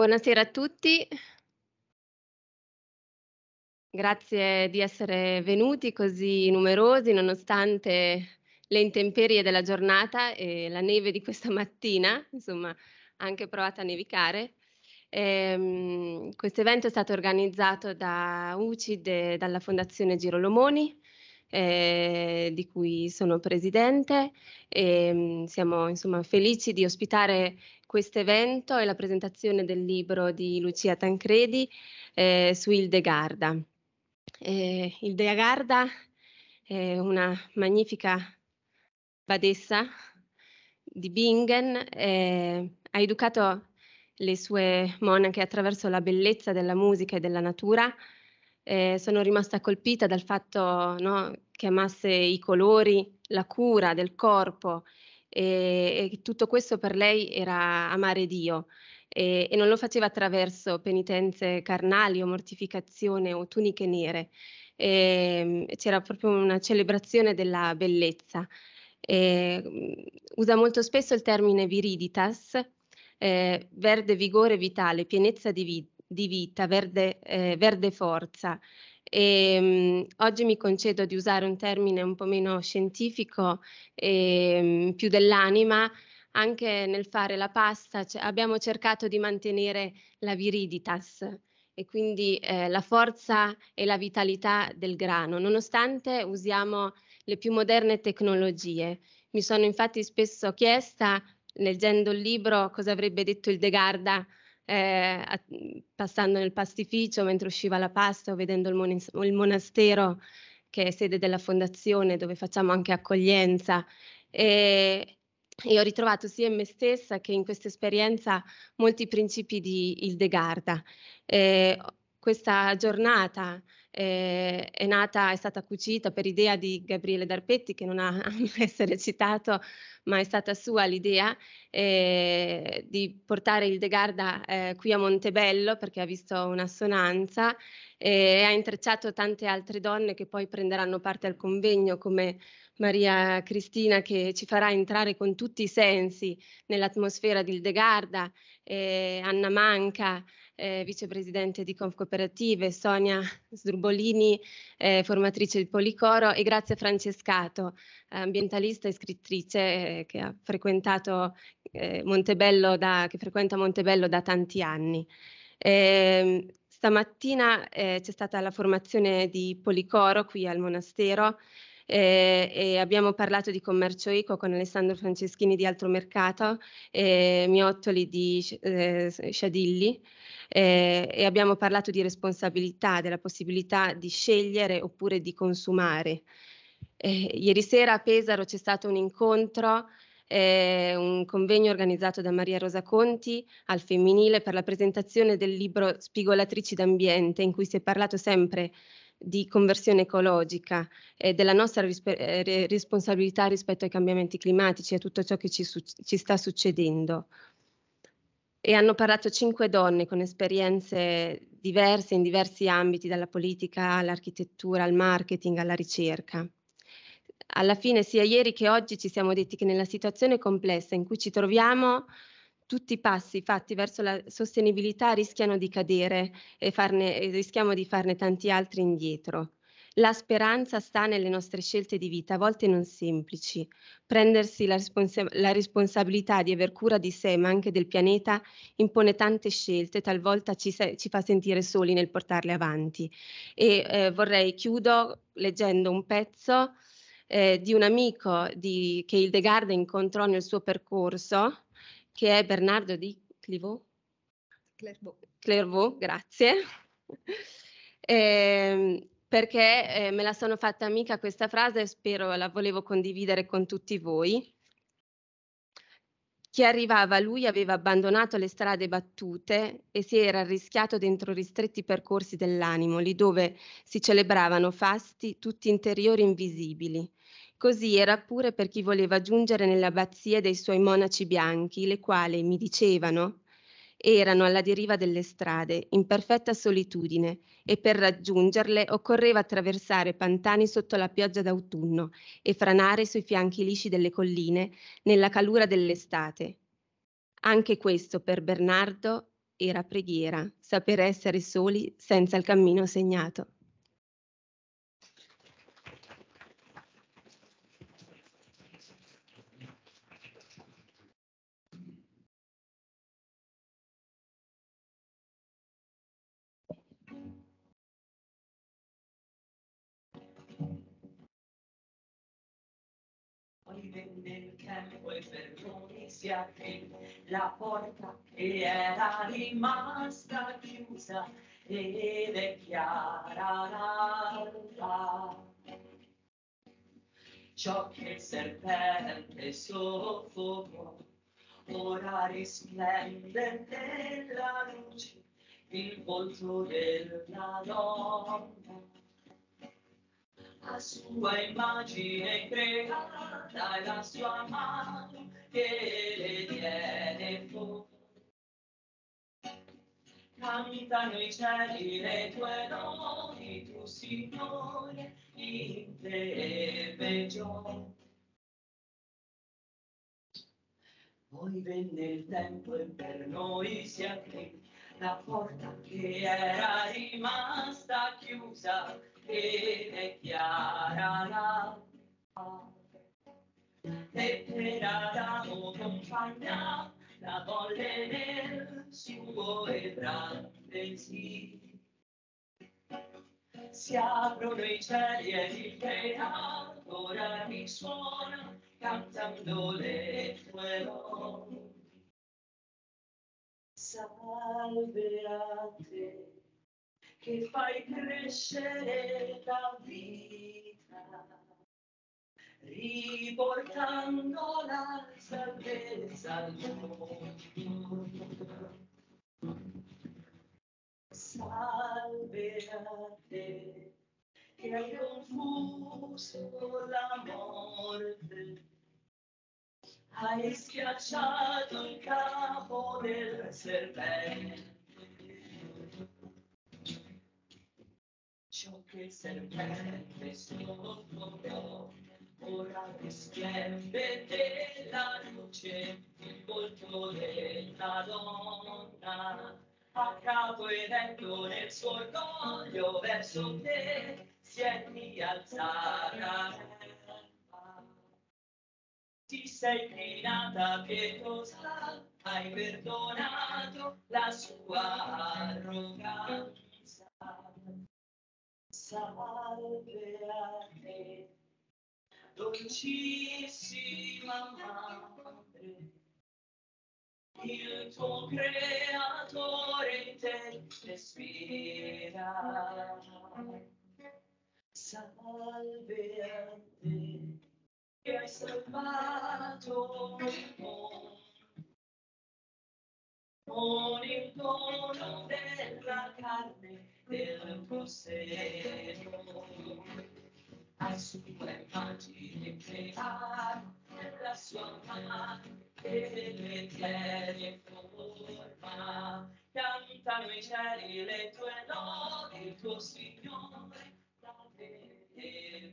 Buonasera a tutti. Grazie di essere venuti così numerosi nonostante le intemperie della giornata e la neve di questa mattina, insomma anche provata a nevicare. Ehm, questo evento è stato organizzato da UCID e dalla Fondazione Girolomoni eh, di cui sono presidente e ehm, siamo insomma felici di ospitare questo evento e la presentazione del libro di Lucia Tancredi eh, su Hildegarda. Eh, Hildegarda è una magnifica badessa di Bingen, eh, ha educato le sue monache attraverso la bellezza della musica e della natura, eh, sono rimasta colpita dal fatto no, che amasse i colori, la cura del corpo e, e tutto questo per lei era amare Dio e, e non lo faceva attraverso penitenze carnali o mortificazione o tuniche nere. E, ehm, c'era proprio una celebrazione della bellezza. Eh, usa molto spesso il termine viriditas, eh, verde vigore vitale, pienezza di, vi- di vita, verde, eh, verde forza. E, ehm, mh, oggi mi concedo di usare un termine un po' meno scientifico, e, ehm, mh, più dell'anima, anche nel fare la pasta c- abbiamo cercato di mantenere la viriditas e quindi eh, la forza e la vitalità del grano, nonostante usiamo le più moderne tecnologie. Mi sono infatti spesso chiesta, leggendo il libro, cosa avrebbe detto il De Garda eh, passando nel pastificio mentre usciva la pasta o vedendo il, monis- il, monastero che è sede della fondazione dove facciamo anche accoglienza. E, e ho ritrovato sia in me stessa che in questa esperienza molti principi di Hildegarda. Eh, questa giornata eh, è nata, è stata cucita per idea di Gabriele Darpetti, che non ha essere citato, ma è stata sua l'idea eh, di portare il De Garda eh, qui a Montebello perché ha visto un'assonanza ehm, e ha intrecciato tante altre donne che poi prenderanno parte al convegno come Maria Cristina che ci farà entrare con tutti i sensi nell'atmosfera di Ildegarda, De ehm, Anna Manca, eh, vicepresidente di Conf Cooperative, Sonia Sdrubolini, eh, formatrice di Policoro e grazie a Francescato, ambientalista e scrittrice eh, che ha frequentato eh, Montebello da, che frequenta Montebello da tanti anni. Ehm, stamattina eh, c'è stata la formazione di Policoro qui al monastero eh, e abbiamo parlato di commercio eco con Alessandro Franceschini di Altro Mercato, eh, Miottoli di eh, Sciadilli eh, e abbiamo parlato di responsabilità, della possibilità di scegliere oppure di consumare. Eh, ieri sera a Pesaro c'è stato un incontro eh, un convegno organizzato da Maria Rosa Conti al femminile per la presentazione del libro Spigolatrici d'ambiente, in cui si è parlato sempre di di conversione ecologica e della nostra rispe- eh, responsabilità rispetto ai cambiamenti climatici e a tutto ciò che ci, su- ci sta succedendo. E hanno parlato cinque donne con esperienze diverse in diversi ambiti, dalla politica all'architettura, al marketing, alla ricerca. Alla fine, sia ieri che oggi, ci siamo detti che nella situazione complessa in cui ci troviamo tutti i passi fatti verso la sostenibilità rischiano di cadere e, farne, rischiamo di farne tanti altri indietro. La speranza sta nelle nostre scelte di vita, a volte non semplici. Prendersi la, responsa- la, responsabilità di aver cura di sé, ma anche del pianeta, impone tante scelte, talvolta ci, se- ci fa sentire soli nel portarle avanti. E eh, vorrei chiudo leggendo un pezzo eh, di un amico di, che Hildegard incontrò nel suo percorso che è Bernardo di Clivo? Clairvaux. Clairvaux, grazie. eh, perché eh, me la sono fatta amica questa frase e spero la volevo condividere con tutti voi. Chi arrivava lui aveva abbandonato le strade battute e si era arrischiato dentro ristretti percorsi dell'animo, lì dove si celebravano fasti tutti interiori invisibili, Così era pure per chi voleva giungere nell'abbazia dei suoi monaci bianchi, le quali, mi dicevano, erano alla deriva delle strade, in perfetta solitudine, e per raggiungerle occorreva attraversare pantani sotto la pioggia d'autunno e franare sui fianchi lisci delle colline nella calura dell'estate. Anche questo per Bernardo era preghiera, saper essere soli senza il cammino segnato. a te la porta che era rimasta chiusa ed è chiara l'alba. Ciò che il serpente soffocò, ora risplende nella luce il volto della donna la sua immagine creata e la sua mano che le tiene fuori. Camminano i cieli le tue nomi, tu Signore, in te peggiore. Poi venne il tempo e per noi si aprì la porta che era rimasta chiusa bene chiara la Letterata compagna la volle nel suo ebrandensi. Si aprono i cieli e il creato ora risuona cantando le tue lodi. Salve a te che fai crescere la vita, riportando la salvezza al mondo. Salve a te che hai confuso la morte, hai schiacciato il capo del serpente. che sempre che sotto io, ora che splende la luce il volto della donna, a capo eretto nel suo orgoglio verso te si è rialzata. Ti sei crinata pietosa, hai perdonato la sua arroganza salve a te, dolcissima madre, il tuo creatore in te respira. Salve a te, che hai salvato il mondo con il dono della carne del proseguo ai sue immagini creato nella sua mano e le chiede forma cantano i cieli le tue lodi il tuo Signore la vede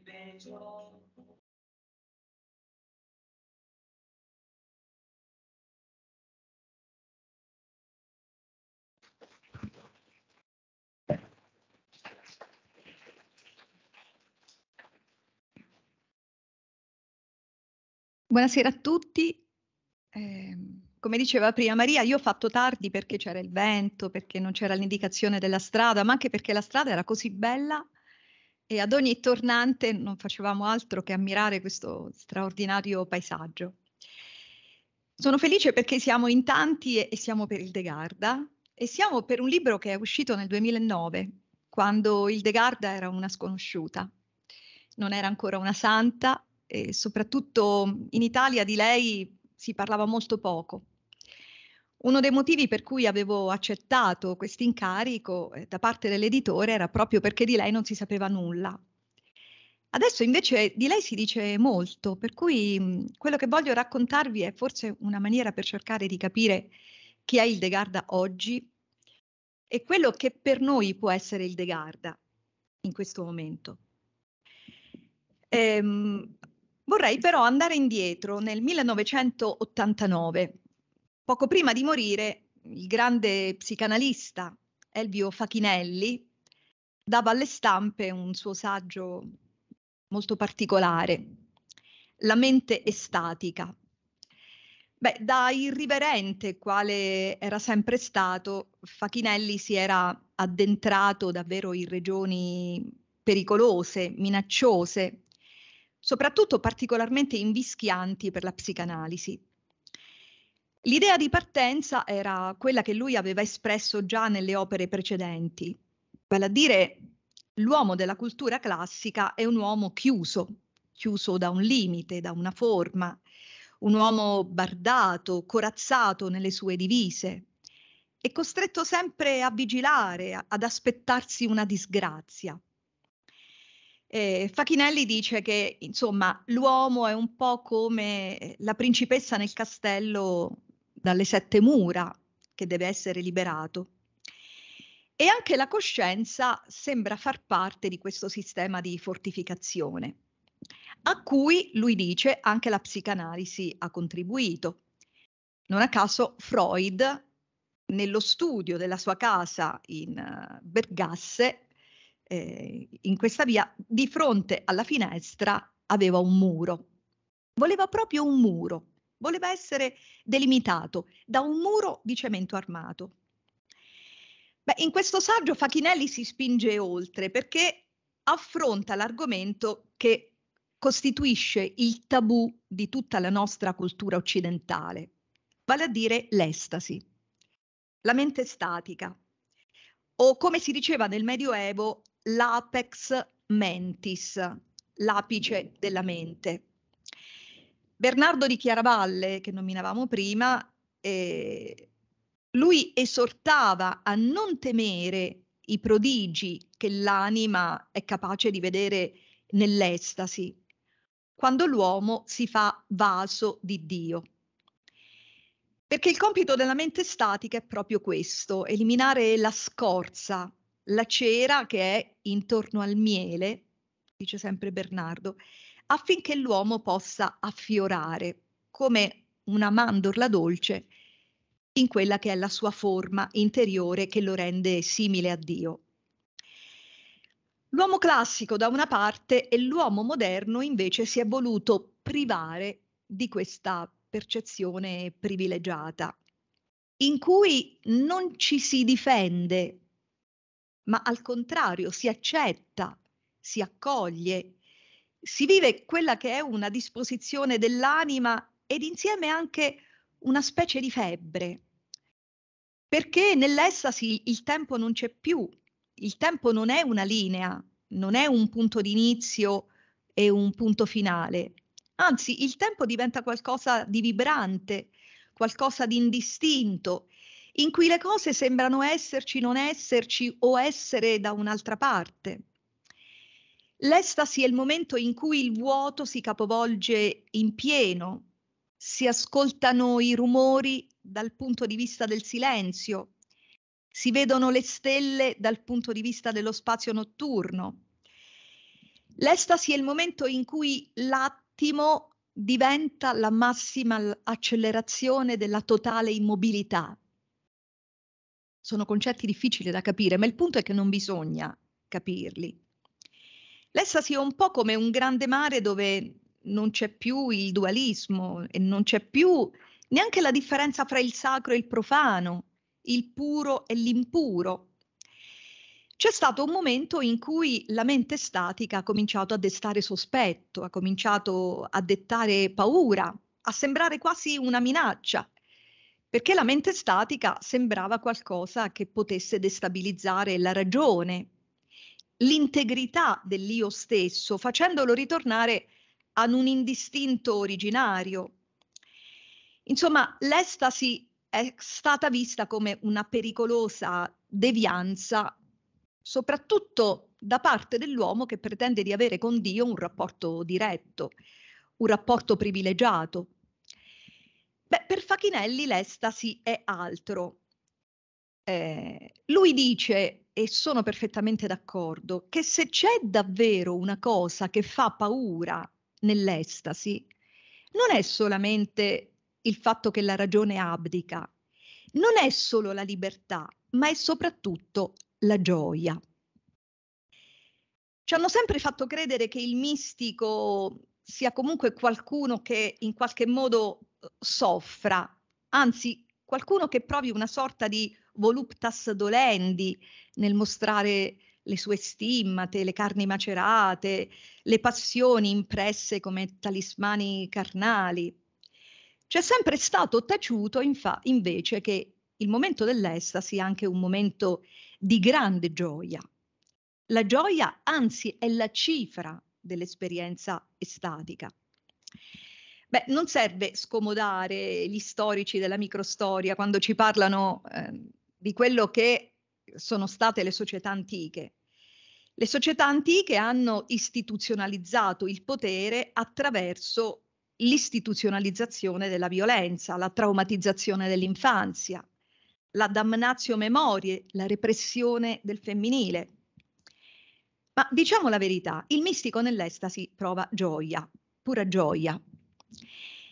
meglio Buonasera a tutti. Eh, come diceva prima Maria, io ho fatto tardi perché c'era il vento, perché non c'era l'indicazione della strada, ma anche perché la strada era così bella e ad ogni tornante non facevamo altro che ammirare questo straordinario paesaggio. Sono felice perché siamo in tanti e, e siamo per il De Garda e siamo per un libro che è uscito nel 2009, quando il De Garda era una sconosciuta. Non era ancora una santa, e soprattutto in Italia di lei si parlava molto poco. Uno dei motivi per cui avevo accettato questo incarico eh, da parte dell'editore era proprio perché di lei non si sapeva nulla. Adesso invece di lei si dice molto, per cui mm, quello che voglio raccontarvi è forse una maniera per cercare di capire chi è il De Garda oggi e quello che per noi può essere il De Garda in questo momento. Ehm, Vorrei però andare indietro nel 1989. Poco prima di morire, il grande psicanalista Elvio Facchinelli dava alle stampe un suo saggio molto particolare, La mente estatica. Beh, da irriverente quale era sempre stato, Facchinelli si era addentrato davvero in regioni pericolose, minacciose, soprattutto particolarmente invischianti per la psicanalisi. L'idea di partenza era quella che lui aveva espresso già nelle opere precedenti, vale a dire l'uomo della cultura classica è un uomo chiuso, chiuso da un limite, da una forma, un uomo bardato, corazzato nelle sue divise, è costretto sempre a vigilare, ad aspettarsi una disgrazia. Eh, Facchinelli dice che insomma l'uomo è un po' come la principessa nel castello dalle sette mura che deve essere liberato. E anche la coscienza sembra far parte di questo sistema di fortificazione, a cui lui dice anche la psicanalisi ha contribuito. Non a caso Freud, nello studio della sua casa in eh, Bergasse, eh, in questa via, di fronte alla finestra aveva un muro. Voleva proprio un muro, voleva essere delimitato da un muro di cemento armato. Beh, in questo saggio Facchinelli si spinge oltre perché affronta l'argomento che costituisce il tabù di tutta la nostra cultura occidentale, vale a dire l'estasi, la mente statica, o come si diceva nel Medioevo, l'apex mentis, l'apice della mente. Bernardo di Chiaravalle, che nominavamo prima, eh, lui esortava a non temere i prodigi che l'anima è capace di vedere nell'estasi, quando l'uomo si fa vaso di Dio. Perché il compito della mente statica è proprio questo, eliminare la scorza, la cera che è intorno al miele, dice sempre Bernardo, affinché l'uomo possa affiorare come una mandorla dolce in quella che è la sua forma interiore che lo rende simile a Dio. L'uomo classico da una parte e l'uomo moderno invece si è voluto privare di questa percezione privilegiata, in cui non ci si difende ma al contrario si accetta, si accoglie, si vive quella che è una disposizione dell'anima ed insieme anche una specie di febbre, perché nell'estasi il tempo non c'è più, il tempo non è una linea, non è un punto d'inizio e un punto finale, anzi il tempo diventa qualcosa di vibrante, qualcosa di indistinto in cui le cose sembrano esserci, non esserci o essere da un'altra parte. L'estasi è il momento in cui il vuoto si capovolge in pieno, si ascoltano i rumori dal punto di vista del silenzio, si vedono le stelle dal punto di vista dello spazio notturno. L'estasi è il momento in cui l'attimo diventa la massima accelerazione della totale immobilità sono concetti difficili da capire, ma il punto è che non bisogna capirli. L'essa sia un po' come un grande mare dove non c'è più il dualismo e non c'è più neanche la differenza fra il sacro e il profano, il puro e l'impuro. C'è stato un momento in cui la mente statica ha cominciato a destare sospetto, ha cominciato a dettare paura, a sembrare quasi una minaccia perché la mente statica sembrava qualcosa che potesse destabilizzare la ragione, l'integrità dell'io stesso, facendolo ritornare ad un indistinto originario. Insomma, l'estasi è stata vista come una pericolosa devianza, soprattutto da parte dell'uomo che pretende di avere con Dio un rapporto diretto, un rapporto privilegiato, Beh, per Fachinelli l'estasi è altro. Eh, lui dice, e sono perfettamente d'accordo, che se c'è davvero una cosa che fa paura nell'estasi, non è solamente il fatto che la ragione abdica, non è solo la libertà, ma è soprattutto la gioia. Ci hanno sempre fatto credere che il mistico sia comunque qualcuno che in qualche modo eh, soffra, anzi qualcuno che provi una sorta di voluptas dolendi nel mostrare le sue stimmate, le carni macerate, le passioni impresse come talismani carnali. C'è sempre stato taciuto infa- invece che il momento dell'estasi è anche un momento di grande gioia. La gioia anzi è la cifra dell'esperienza estatica. Beh, non serve scomodare gli storici della microstoria quando ci parlano eh, di quello che sono state le società antiche. Le società antiche hanno istituzionalizzato il potere attraverso l'istituzionalizzazione della violenza, la traumatizzazione dell'infanzia, la damnatio memorie, la repressione del femminile, ma diciamo la verità, il mistico nell'estasi prova gioia, pura gioia.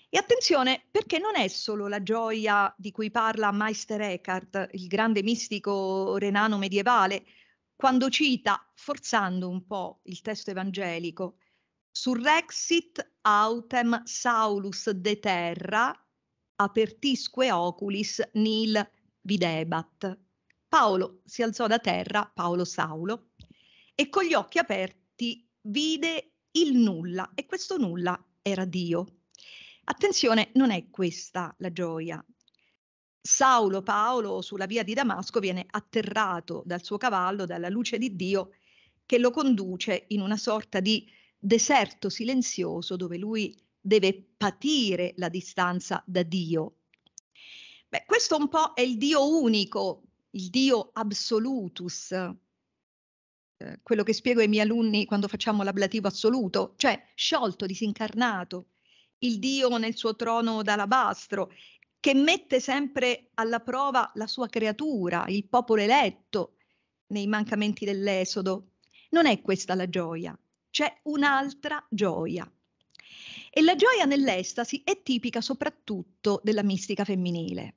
E attenzione, perché non è solo la gioia di cui parla Meister Eckhart, il grande mistico renano medievale, quando cita, forzando un po' il testo evangelico, surrexit autem saulus de terra, apertisque oculis nil videbat. Paolo si alzò da terra, Paolo Saulo, e con gli occhi aperti vide il nulla e questo nulla era Dio. Attenzione, non è questa la gioia. Saulo Paolo sulla via di Damasco viene atterrato dal suo cavallo, dalla luce di Dio che lo conduce in una sorta di deserto silenzioso dove lui deve patire la distanza da Dio. Beh, questo un po' è il Dio unico, il Dio absolutus, eh, quello che spiego ai miei alunni quando facciamo l'ablativo assoluto, cioè sciolto, disincarnato, il Dio nel suo trono d'alabastro, che mette sempre alla prova la sua creatura, il popolo eletto, nei mancamenti dell'Esodo. Non è questa la gioia, c'è un'altra gioia. E la gioia nell'estasi è tipica soprattutto della mistica femminile.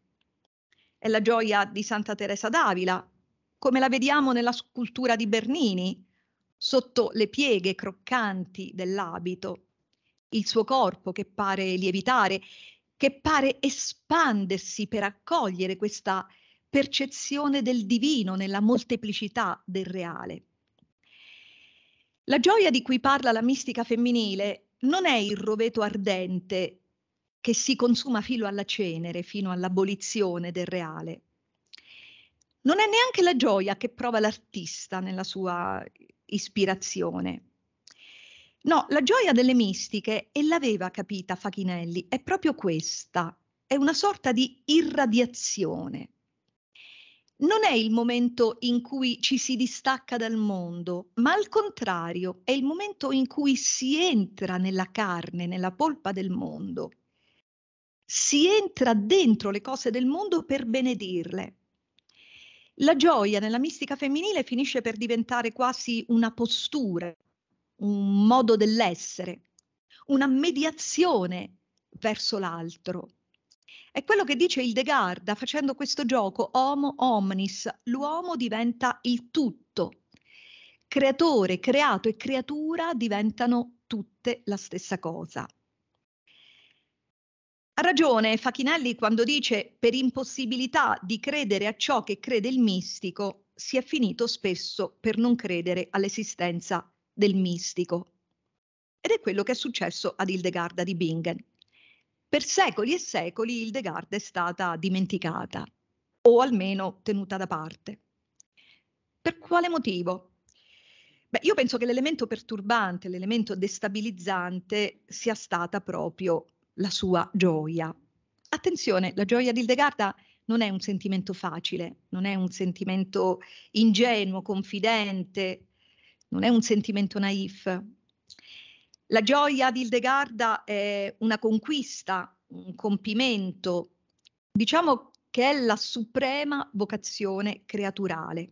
È la gioia di Santa Teresa d'Avila, come la vediamo nella scultura di Bernini, sotto le pieghe croccanti dell'abito, il suo corpo che pare lievitare, che pare espandersi per accogliere questa percezione del divino nella molteplicità del reale. La gioia di cui parla la mistica femminile non è il roveto ardente che si consuma fino alla cenere, fino all'abolizione del reale, non è neanche la gioia che prova l'artista nella sua ispirazione. No, la gioia delle mistiche, e l'aveva capita Fachinelli, è proprio questa, è una sorta di irradiazione. Non è il momento in cui ci si distacca dal mondo, ma al contrario, è il momento in cui si entra nella carne, nella polpa del mondo. Si entra dentro le cose del mondo per benedirle, la gioia nella mistica femminile finisce per diventare quasi una postura, un modo dell'essere, una mediazione verso l'altro. È quello che dice Hildegarda facendo questo gioco homo omnis, l'uomo diventa il tutto. Creatore, creato e creatura diventano tutte la stessa cosa. Ha ragione Facchinelli quando dice per impossibilità di credere a ciò che crede il mistico si è finito spesso per non credere all'esistenza del mistico. Ed è quello che è successo ad Hildegarda di Bingen. Per secoli e secoli Hildegarda è stata dimenticata o almeno tenuta da parte. Per quale motivo? Beh, io penso che l'elemento perturbante, l'elemento destabilizzante sia stata proprio la sua gioia. Attenzione, la gioia di Hildegarda non è un sentimento facile, non è un sentimento ingenuo, confidente, non è un sentimento naif. La gioia di Hildegarda è una conquista, un compimento, diciamo che è la suprema vocazione creaturale.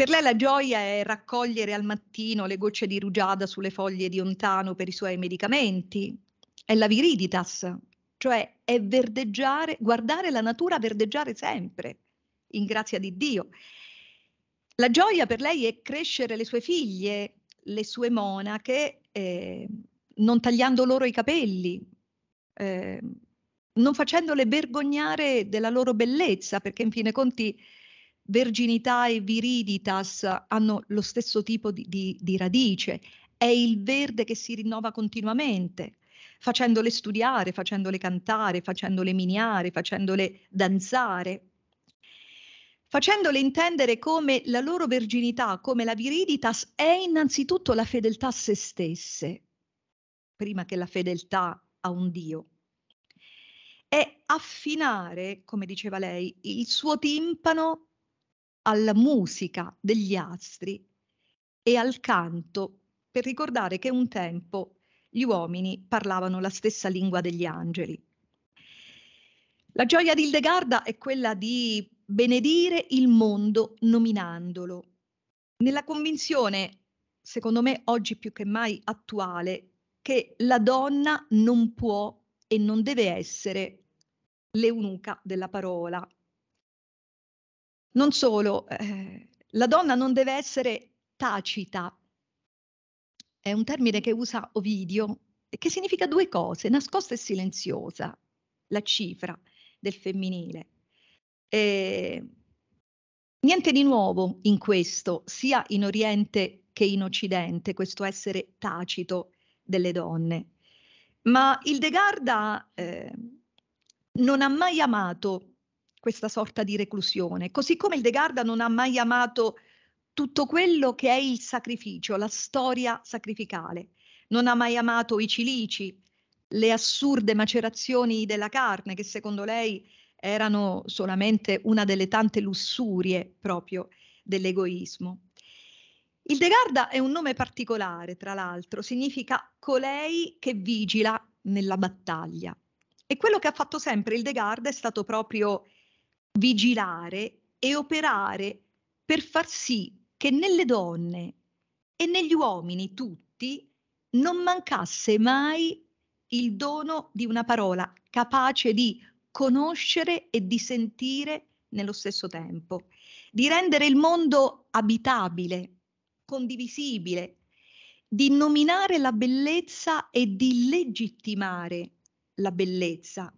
Per lei la gioia è raccogliere al mattino le gocce di rugiada sulle foglie di ontano per i suoi medicamenti, è la viriditas, cioè è verdeggiare, guardare la natura verdeggiare sempre, in grazia di Dio. La gioia per lei è crescere le sue figlie, le sue monache, eh, non tagliando loro i capelli, eh, non facendole vergognare della loro bellezza, perché in fine conti verginità e viriditas hanno lo stesso tipo di, di, di radice, è il verde che si rinnova continuamente, facendole studiare, facendole cantare, facendole miniare, facendole danzare, facendole intendere come la loro verginità, come la viriditas, è innanzitutto la fedeltà a se stesse, prima che la fedeltà a un Dio. È affinare, come diceva lei, il suo timpano alla musica degli astri e al canto per ricordare che un tempo gli uomini parlavano la stessa lingua degli angeli. La gioia di Hildegarda è quella di benedire il mondo nominandolo, nella convinzione, secondo me oggi più che mai attuale, che la donna non può e non deve essere l'eunuca della parola. Non solo, eh, la donna non deve essere tacita è un termine che usa Ovidio, che significa due cose, nascosta e silenziosa, la cifra del femminile. E niente di nuovo in questo, sia in Oriente che in Occidente, questo essere tacito delle donne. Ma il De Garda eh, non ha mai amato questa sorta di reclusione, così come il De Garda non ha mai amato tutto quello che è il sacrificio, la storia sacrificale. Non ha mai amato i cilici, le assurde macerazioni della carne, che secondo lei erano solamente una delle tante lussurie proprio dell'egoismo. Il De Garda è un nome particolare, tra l'altro, significa colei che vigila nella battaglia. E quello che ha fatto sempre il De Garda è stato proprio vigilare e operare per far sì che nelle donne e negli uomini tutti non mancasse mai il dono di una parola capace di conoscere e di sentire nello stesso tempo, di rendere il mondo abitabile, condivisibile, di nominare la bellezza e di legittimare la bellezza,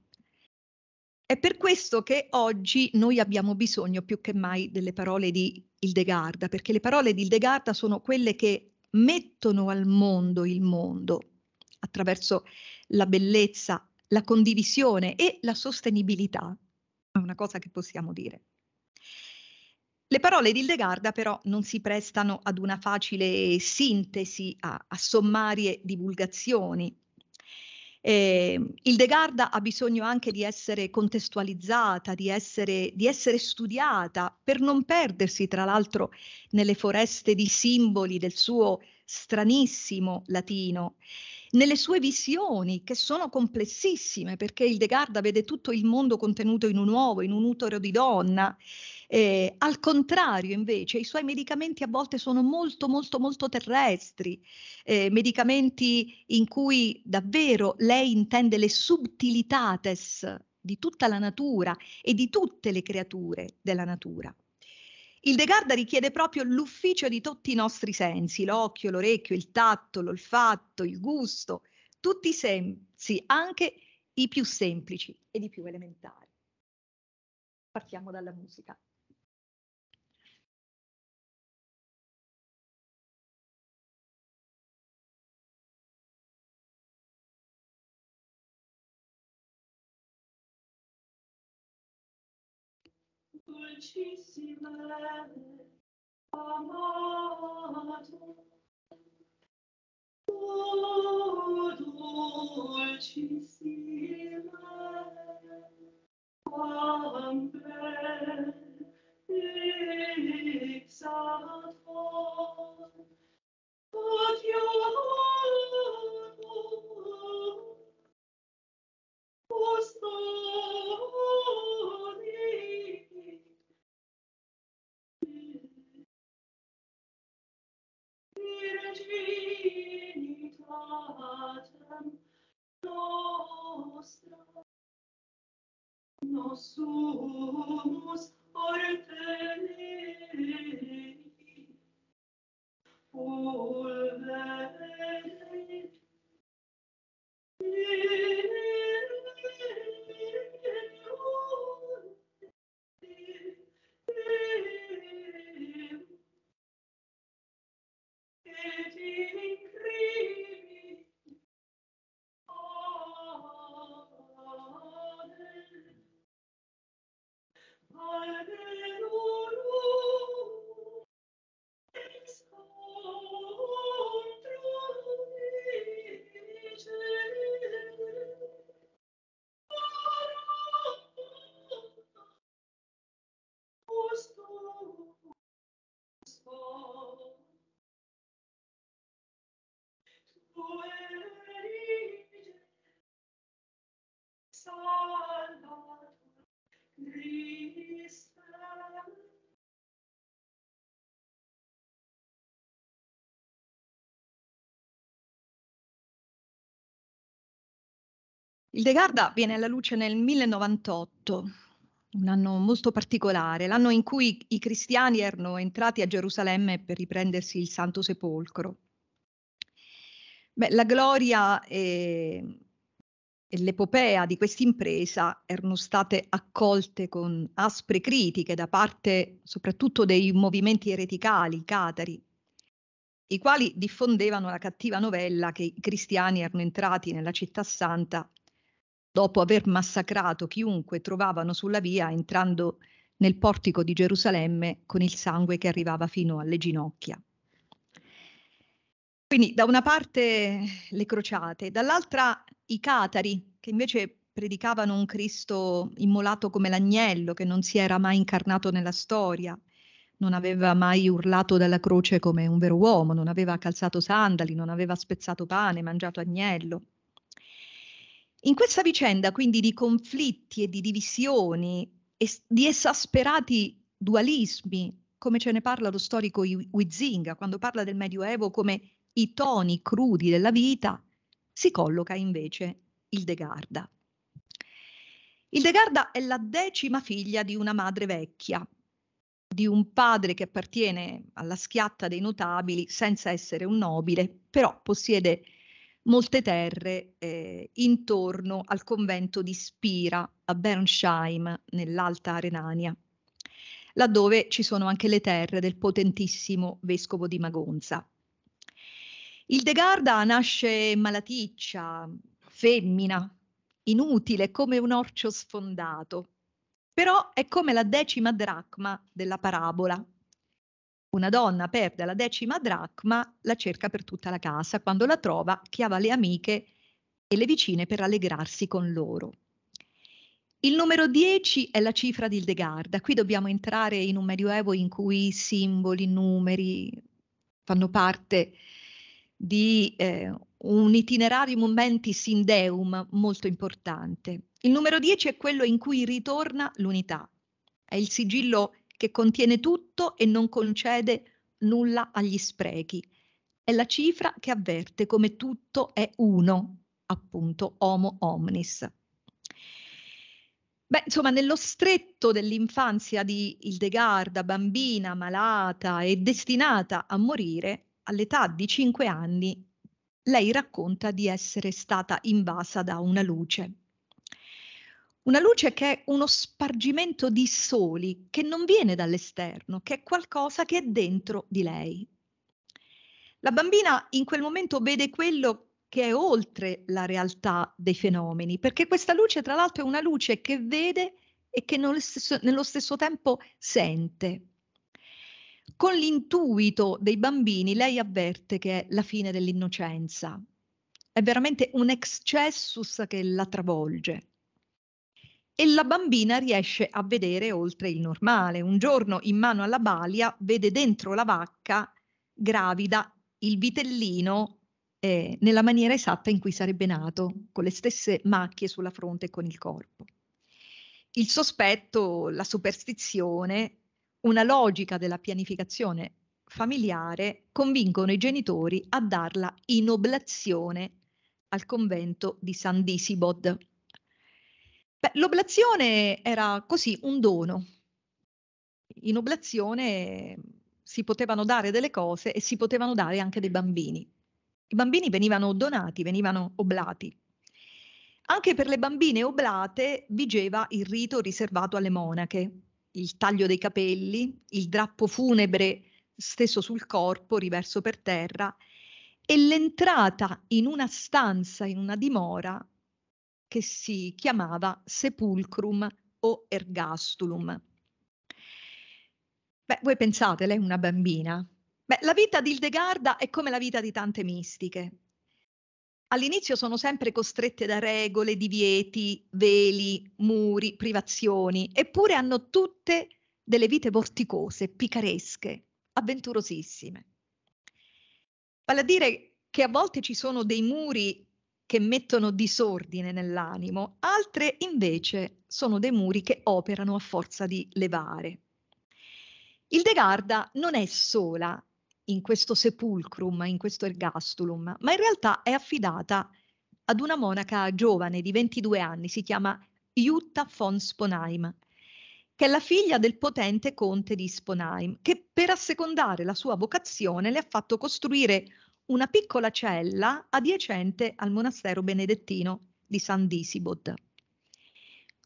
è per questo che oggi noi abbiamo bisogno più che mai delle parole di Hildegarda, perché le parole di Hildegarda sono quelle che mettono al mondo il mondo attraverso la bellezza, la condivisione e la sostenibilità. È una cosa che possiamo dire. Le parole di Hildegarda però non si prestano ad una facile sintesi, a, a sommarie divulgazioni, eh, il De Garda ha bisogno anche di essere contestualizzata, di essere, di essere studiata per non perdersi, tra l'altro, nelle foreste di simboli del suo stranissimo latino, nelle sue visioni che sono complessissime perché il De Garda vede tutto il mondo contenuto in un uovo, in un utero di donna eh, al contrario, invece, i suoi medicamenti a volte sono molto, molto, molto terrestri, eh, medicamenti in cui davvero lei intende le subtilitates di tutta la natura e di tutte le creature della natura. Il De Garda richiede proprio l'ufficio di tutti i nostri sensi, l'occhio, l'orecchio, il tatto, l'olfatto, il gusto, tutti i sensi, anche i più semplici ed i più elementari. Partiamo dalla musica. Dulcissima amato, oh sumus ortenei pulvere in Alleluia. Il De Garda viene alla luce nel 1098, un anno molto particolare, l'anno in cui i cristiani erano entrati a Gerusalemme per riprendersi il Santo Sepolcro. Beh, la gloria e, e l'epopea di questa impresa erano state accolte con aspre critiche da parte soprattutto dei movimenti ereticali, catari, i quali diffondevano la cattiva novella che i cristiani erano entrati nella città santa dopo aver massacrato chiunque trovavano sulla via entrando nel portico di Gerusalemme con il sangue che arrivava fino alle ginocchia. Quindi da una parte le crociate, dall'altra i catari che invece predicavano un Cristo immolato come l'agnello che non si era mai incarnato nella storia, non aveva mai urlato dalla croce come un vero uomo, non aveva calzato sandali, non aveva spezzato pane, mangiato agnello. In questa vicenda quindi di conflitti e di divisioni, es- di esasperati dualismi, come ce ne parla lo storico Huizinga quando parla del Medioevo come i toni crudi della vita, si colloca invece il De Garda. Il De Garda è la decima figlia di una madre vecchia, di un padre che appartiene alla schiatta dei notabili senza essere un nobile, però possiede molte terre eh, intorno al convento di Spira a Bernsheim, nell'Alta Renania, laddove ci sono anche le terre del potentissimo vescovo di Magonza. Il De Garda nasce malaticcia, femmina, inutile come un orcio sfondato, però è come la decima dracma della parabola una donna perde la decima dracma, la cerca per tutta la casa, quando la trova chiama le amiche e le vicine per allegrarsi con loro. Il numero 10 è la cifra di Hildegarda, qui dobbiamo entrare in un medioevo in cui simboli, numeri fanno parte di eh, un itinerario mentis in deum molto importante. Il numero 10 è quello in cui ritorna l'unità, è il sigillo che contiene tutto e non concede nulla agli sprechi. È la cifra che avverte come tutto è uno, appunto, homo omnis. Beh, insomma, nello stretto dell'infanzia di Ildegarda, bambina, malata e destinata a morire, all'età di cinque anni, lei racconta di essere stata invasa da una luce. Una luce che è uno spargimento di soli, che non viene dall'esterno, che è qualcosa che è dentro di lei. La bambina in quel momento vede quello che è oltre la realtà dei fenomeni, perché questa luce tra l'altro è una luce che vede e che nello stesso, tempo sente. Con l'intuito dei bambini lei avverte che è la fine dell'innocenza. È veramente un excessus che la travolge e la bambina riesce a vedere oltre il normale. Un giorno in mano alla balia vede dentro la vacca gravida il vitellino eh, nella maniera esatta in cui sarebbe nato, con le stesse macchie sulla fronte e con il corpo. Il sospetto, la superstizione, una logica della pianificazione familiare convincono i genitori a darla in oblazione al convento di San Disibod. Beh, l'oblazione era così un dono. In oblazione si potevano dare delle cose e si potevano dare anche dei bambini. I bambini venivano donati, venivano oblati. Anche per le bambine oblate vigeva il rito riservato alle monache, il taglio dei capelli, il drappo funebre stesso sul corpo, riverso per terra, e l'entrata in una stanza, in una dimora, che si chiamava Sepulcrum o Ergastulum. Beh, voi pensate, lei è una bambina. Beh, la vita di Hildegarda è come la vita di tante mistiche. All'inizio sono sempre costrette da regole, divieti, veli, muri, privazioni, eppure hanno tutte delle vite vorticose, picaresche, avventurosissime. Vale a dire che a volte ci sono dei muri che mettono disordine nell'animo, altre invece sono dei muri che operano a forza di levare. Il De Garda non è sola in questo sepulcrum, in questo ergastulum, ma in realtà è affidata ad una monaca giovane di 22 anni, si chiama Jutta von Sponheim, che è la figlia del potente conte di Sponheim, che per assecondare la sua vocazione le ha fatto costruire una piccola cella adiacente al monastero benedettino di San Disibod.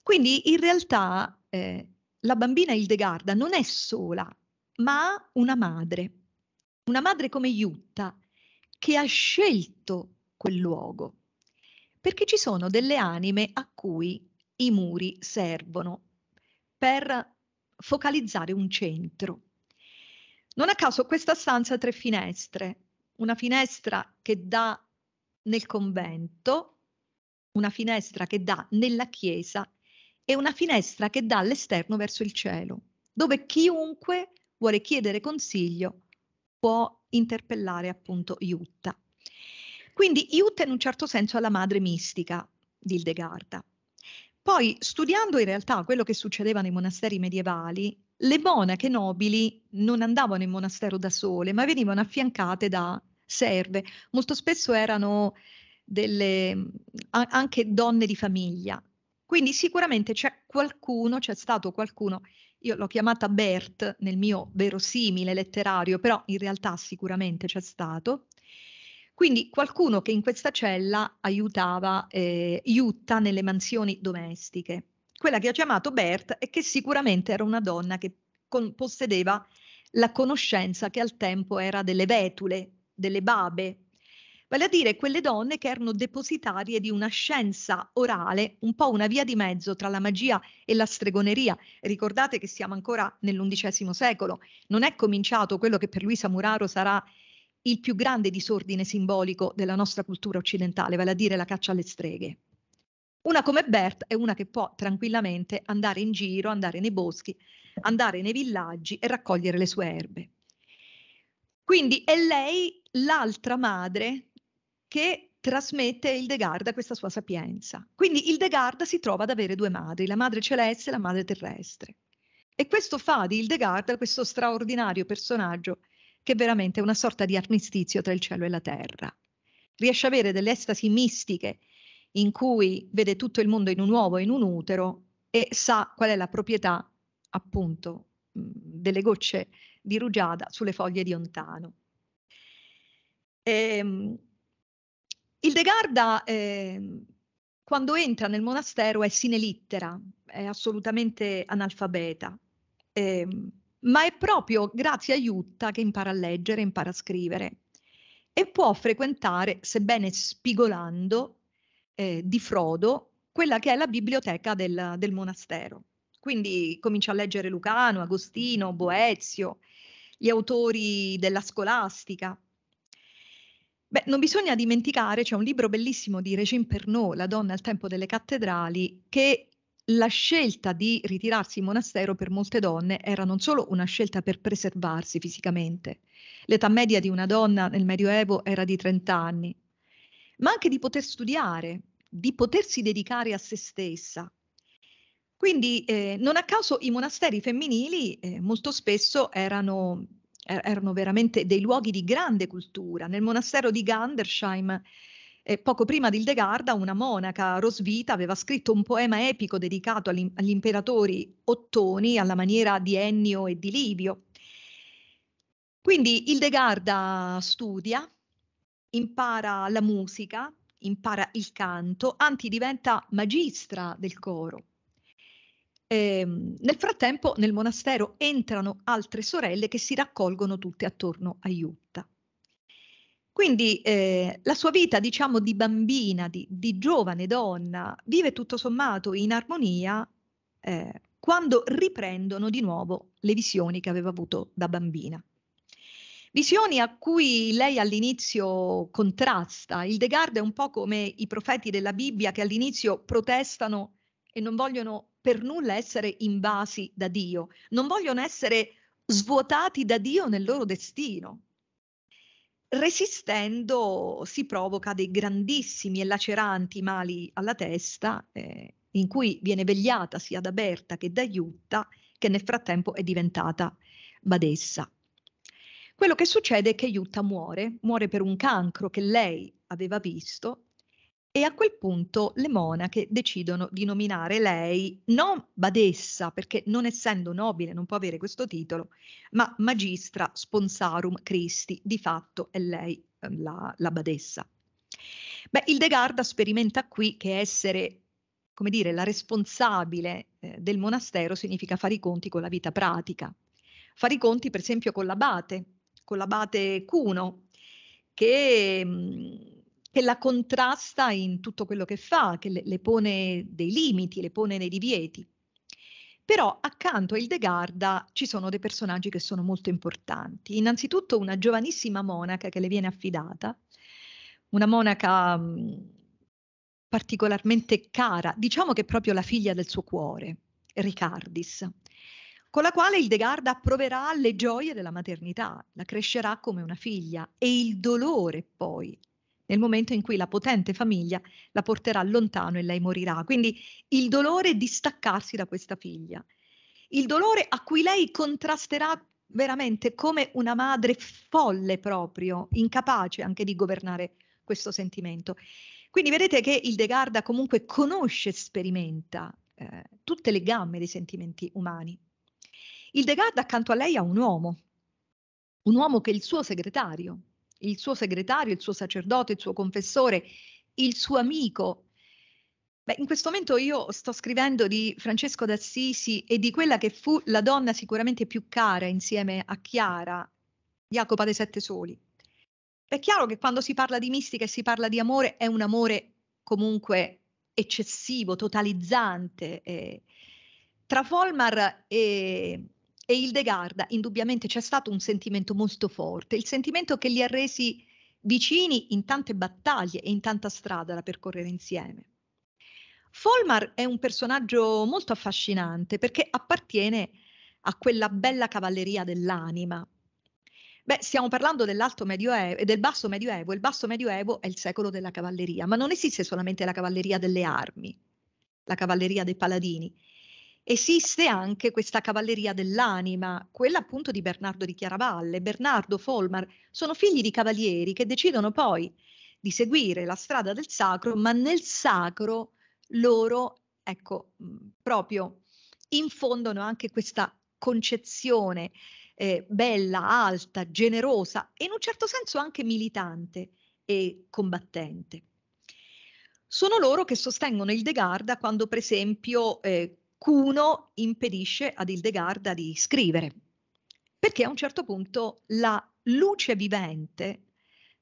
Quindi in realtà eh, la bambina Hildegarda non è sola, ma ha una madre, una madre come Jutta, che ha scelto quel luogo, perché ci sono delle anime a cui i muri servono per focalizzare un centro. Non a caso questa stanza ha tre finestre, una finestra che dà nel convento, una finestra che dà nella chiesa e una finestra che dà all'esterno verso il cielo, dove chiunque vuole chiedere consiglio può interpellare appunto Iutta. Quindi Iutta in un certo senso è la madre mistica di Hildegarda. Poi studiando in realtà quello che succedeva nei monasteri medievali, le monache nobili non andavano in monastero da sole, ma venivano affiancate da serve. Molto spesso erano delle, anche donne di famiglia. Quindi sicuramente c'è qualcuno, c'è stato qualcuno, io l'ho chiamata Bert nel mio verosimile letterario, però in realtà sicuramente c'è stato. Quindi qualcuno che in questa cella aiutava eh, Jutta nelle mansioni domestiche quella che ha chiamato Bert e che sicuramente era una donna che con, possedeva la conoscenza che al tempo era delle vetule, delle babe, vale a dire quelle donne che erano depositarie di una scienza orale, un po' una via di mezzo tra la magia e la stregoneria. Ricordate che siamo ancora nell'undicesimo secolo, non è cominciato quello che per Luisa Muraro sarà il più grande disordine simbolico della nostra cultura occidentale, vale a dire la caccia alle streghe. Una come Bert è una che può tranquillamente andare in giro, andare nei boschi, andare nei villaggi e raccogliere le sue erbe. Quindi è lei l'altra madre che trasmette il De questa sua sapienza. Quindi il De si trova ad avere due madri, la madre celeste e la madre terrestre. E questo fa di Hildegarda questo straordinario personaggio che è veramente è una sorta di armistizio tra il cielo e la terra. Riesce ad avere delle estasi mistiche in cui vede tutto il mondo in un uovo, in un utero e sa qual è la proprietà appunto delle gocce di rugiada sulle foglie di ontano. Ehm, il De Garda eh, quando entra nel monastero è sinelittera, è assolutamente analfabeta, ehm, ma è proprio grazie a Jutta che impara a leggere, impara a scrivere e può frequentare, sebbene spigolando, eh, di Frodo quella che è la biblioteca del, del monastero. Quindi comincia a leggere Lucano, Agostino, Boezio, gli autori della scolastica. Beh, non bisogna dimenticare, c'è un libro bellissimo di Regine Pernod, La donna al tempo delle cattedrali, che la scelta di ritirarsi in monastero per molte donne era non solo una scelta per preservarsi fisicamente, l'età media di una donna nel Medioevo era di 30 anni, ma anche di poter studiare, di potersi dedicare a se stessa. Quindi eh, non a caso i monasteri femminili eh, molto spesso erano, er- erano, veramente dei luoghi di grande cultura. Nel monastero di Gandersheim, eh, poco prima di Ildegarda, una monaca rosvita aveva scritto un poema epico dedicato agli, agli imperatori ottoni alla maniera di Ennio e di Livio. Quindi Ildegarda studia, impara la musica, impara il canto, anzi diventa magistra del coro. Eh, nel frattempo nel monastero entrano altre sorelle che si raccolgono tutte attorno a Jutta. Quindi eh, la sua vita, diciamo, di bambina, di, di, giovane donna, vive tutto sommato in armonia eh, quando riprendono di nuovo le visioni che aveva avuto da bambina. Visioni a cui lei all'inizio contrasta. Il Degarda è un po' come i profeti della Bibbia che all'inizio protestano e non vogliono per nulla essere invasi da Dio, non vogliono essere svuotati da Dio nel loro destino. Resistendo si provoca dei grandissimi e laceranti mali alla testa, eh, in cui viene vegliata sia da Berta che da Iutta, che nel frattempo è diventata badessa. Quello che succede è che Jutta muore, muore per un cancro che lei aveva visto e a quel punto le monache decidono di nominare lei non badessa, perché non essendo nobile non può avere questo titolo, ma magistra sponsarum Christi, di fatto è lei ehm, la, la badessa. Beh, il De Garda sperimenta qui che essere, come dire, la responsabile eh, del monastero significa fare i conti con la vita pratica, fare i conti per esempio con l'abate, con l'abate Cuno, che, mm, che, la contrasta in tutto quello che fa, che le, le pone dei limiti, le pone dei divieti. Però accanto a Ildegarda ci sono dei personaggi che sono molto importanti. Innanzitutto una giovanissima monaca che le viene affidata, una monaca mm, particolarmente cara, diciamo che è proprio la figlia del suo cuore, Ricardis con la quale il De Garda approverà le gioie della maternità, la crescerà come una figlia e il dolore poi, nel momento in cui la potente famiglia la porterà lontano e lei morirà. Quindi il dolore di staccarsi da questa figlia, il dolore a cui lei contrasterà veramente come una madre folle proprio, incapace anche di governare questo sentimento. Quindi vedete che il De Garda comunque conosce e sperimenta eh, tutte le gamme dei sentimenti umani. Il Degarda accanto a lei ha un uomo, un uomo che è il suo segretario, il suo segretario, il suo sacerdote, il suo confessore, il suo amico. Beh, in questo momento io sto scrivendo di Francesco d'Assisi e di quella che fu la donna sicuramente più cara insieme a Chiara, Jacopa dei Sette Soli. È chiaro che quando si parla di mistica e si parla di amore è un amore comunque eccessivo, totalizzante. Eh. Tra Folmar e, e il De Garda indubbiamente c'è stato un sentimento molto forte, il sentimento che li ha resi vicini in tante battaglie e in tanta strada da percorrere insieme. Folmar è un personaggio molto affascinante perché appartiene a quella bella cavalleria dell'anima. Beh, stiamo parlando dell'alto medioevo e del basso medioevo. Il basso medioevo è il secolo della cavalleria, ma non esiste solamente la cavalleria delle armi, la cavalleria dei paladini, esiste anche questa cavalleria dell'anima, quella appunto di Bernardo di Chiaravalle, Bernardo Folmar, sono figli di cavalieri che decidono poi di seguire la strada del sacro, ma nel sacro loro, ecco, mm, proprio infondono anche questa concezione eh, bella, alta, generosa e in un certo senso anche militante e combattente. Sono loro che sostengono il De Garda quando, per esempio, eh, Cuno impedisce ad Hildegarda di scrivere, perché a un certo punto la luce vivente,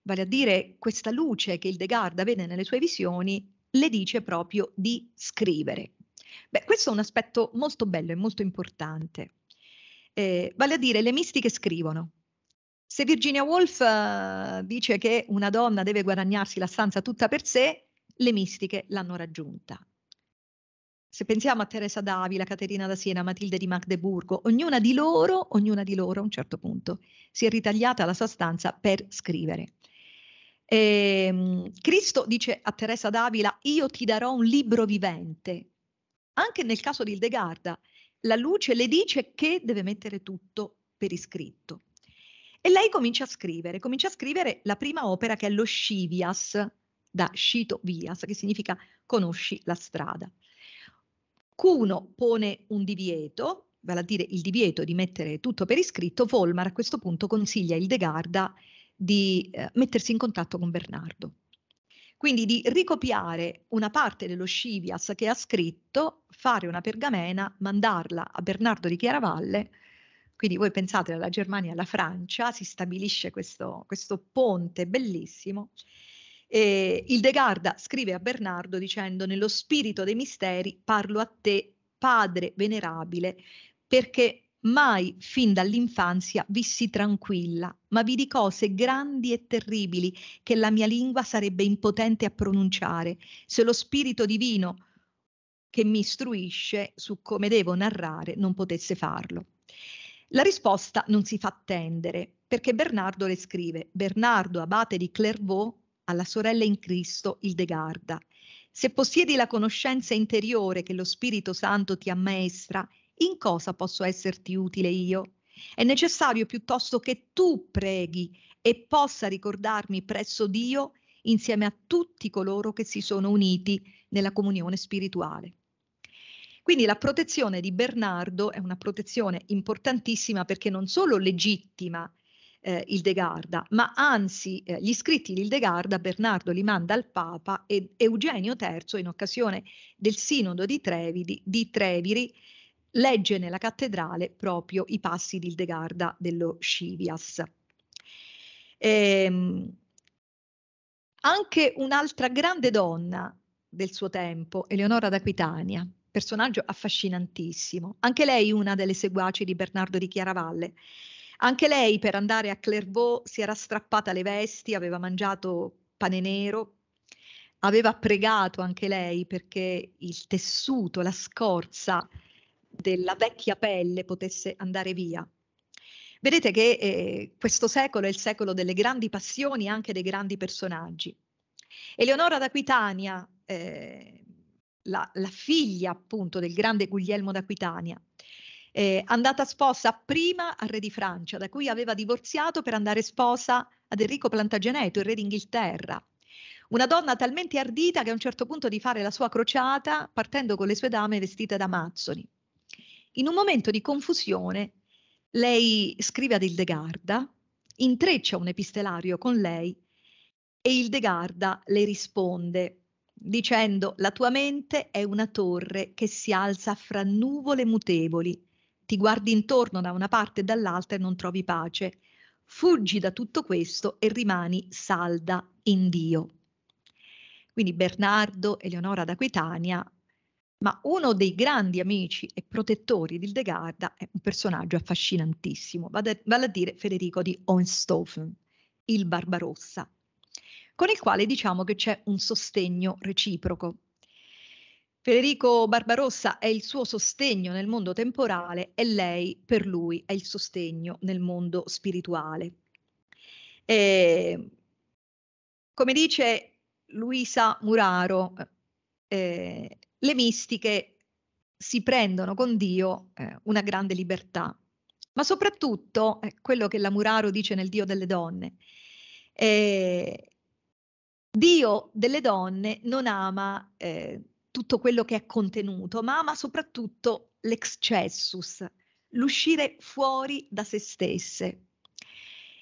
vale a dire questa luce che Hildegarda vede nelle sue visioni, le dice proprio di scrivere. Beh, questo è un aspetto molto bello e molto importante. Eh, vale a dire, le mistiche scrivono. Se Virginia Woolf eh, dice che una donna deve guadagnarsi la stanza tutta per sé, le mistiche l'hanno raggiunta. Se pensiamo a Teresa d'Avila, Caterina da Siena, Matilde di Magdeburgo, ognuna di loro, ognuna di loro a un certo punto si è ritagliata la sua stanza per scrivere. E, ehm, Cristo dice a Teresa d'Avila, io ti darò un libro vivente. Anche nel caso di Hildegarda, la luce le dice che deve mettere tutto per iscritto. E lei comincia a scrivere, comincia a scrivere la prima opera che è lo Scivias, da Scito Vias, che significa conosci la strada. Cuno pone un divieto, vale a dire il divieto di mettere tutto per iscritto, Volmar a questo punto consiglia il De Garda di eh, mettersi in contatto con Bernardo. Quindi di ricopiare una parte dello Scivias che ha scritto, fare una pergamena, mandarla a Bernardo di Chiaravalle. Quindi voi pensate alla Germania e alla Francia, si stabilisce questo, questo ponte bellissimo eh, il De Garda scrive a Bernardo dicendo nello spirito dei misteri parlo a te, padre venerabile, perché Mai fin dall'infanzia vissi tranquilla, ma vidi cose grandi e terribili che la mia lingua sarebbe impotente a pronunciare, se lo spirito divino che mi istruisce su come devo narrare non potesse farlo. La risposta non si fa attendere, perché Bernardo le scrive: Bernardo, abate di Clairvaux, alla sorella in Cristo il De Garda. Se possiedi la conoscenza interiore che lo Spirito Santo ti ammaestra, in cosa posso esserti utile io? È necessario piuttosto che tu preghi e possa ricordarmi presso Dio insieme a tutti coloro che si sono uniti nella comunione spirituale. Quindi la protezione di Bernardo è una protezione importantissima perché non solo legittima eh, Garda, ma anzi eh, gli scritti di il De Garda Bernardo li manda al Papa e Eugenio III, in occasione del Sinodo di, Trevidi, di Treviri, legge nella cattedrale proprio i passi di Ildegarda dello Scivias. Ehm, anche un'altra grande donna del suo tempo, Eleonora d'Aquitania, personaggio affascinantissimo, anche lei una delle seguaci di Bernardo di Chiaravalle, anche lei per andare a Clairvaux si era strappata le vesti, aveva mangiato pane nero, aveva pregato anche lei perché il tessuto, la scorza della vecchia pelle potesse andare via. Vedete che eh, questo secolo è il secolo delle grandi passioni e anche dei grandi personaggi. Eleonora d'Aquitania, eh, la, la, figlia appunto del grande Guglielmo d'Aquitania, eh, andata sposa prima al re di Francia, da cui aveva divorziato per andare sposa ad Enrico Plantageneto, il re d'Inghilterra. Una donna talmente ardita che a un certo punto di fare la sua crociata partendo con le sue dame vestite da mazzoni. In un momento di confusione, lei scrive ad Hildegarda, intreccia un epistelario con lei e Hildegarda le risponde dicendo la tua mente è una torre che si alza fra nuvole mutevoli, ti guardi intorno da una parte e dall'altra e non trovi pace. Fuggi da tutto questo e rimani salda in Dio. Quindi Bernardo, Eleonora d'Aquitania, ma uno dei grandi amici e protettori di Hildegarda è un personaggio affascinantissimo, vale a dire Federico di Hohenstaufen, il Barbarossa, con il quale diciamo che c'è un sostegno reciproco. Federico Barbarossa è il suo sostegno nel mondo temporale e lei per lui è il sostegno nel mondo spirituale. E, come dice Luisa Muraro, eh, le mistiche si prendono con Dio eh, una grande libertà, ma soprattutto eh, quello che la Muraro dice nel Dio delle donne. Eh, Dio delle donne non ama eh, tutto quello che è contenuto, ma ama soprattutto l'excessus, l'uscire fuori da se stesse.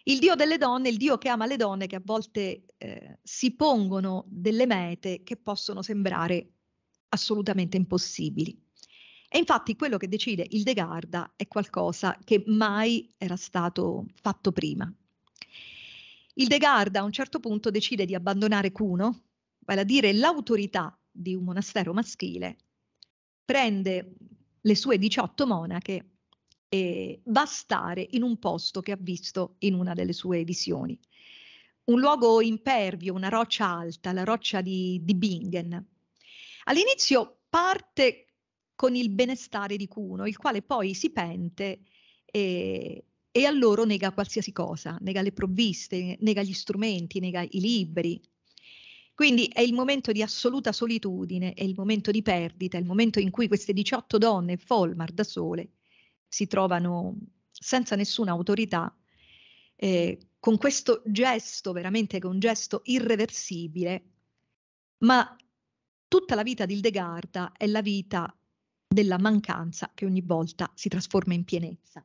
Il Dio delle donne, il Dio che ama le donne che a volte eh, si pongono delle mete che possono sembrare assolutamente impossibili. E infatti quello che decide il De Garda è qualcosa che mai era stato fatto prima. Il De Garda a un certo punto decide di abbandonare Cuno, vale a dire l'autorità di un monastero maschile, prende le sue 18 monache e va a stare in un posto che ha visto in una delle sue visioni. Un luogo impervio, una roccia alta, la roccia di, di Bingen. All'inizio parte con il benestare di Cuno, il quale poi si pente e, e a loro nega qualsiasi cosa, nega le provviste, nega gli strumenti, nega i libri, quindi è il momento di assoluta solitudine, è il momento di perdita, è il momento in cui queste 18 donne, Folmar da sole, si trovano senza nessuna autorità, eh, con questo gesto, veramente che è un gesto irreversibile, ma tutta la vita di Hildegarda è la vita della mancanza che ogni volta si trasforma in pienezza.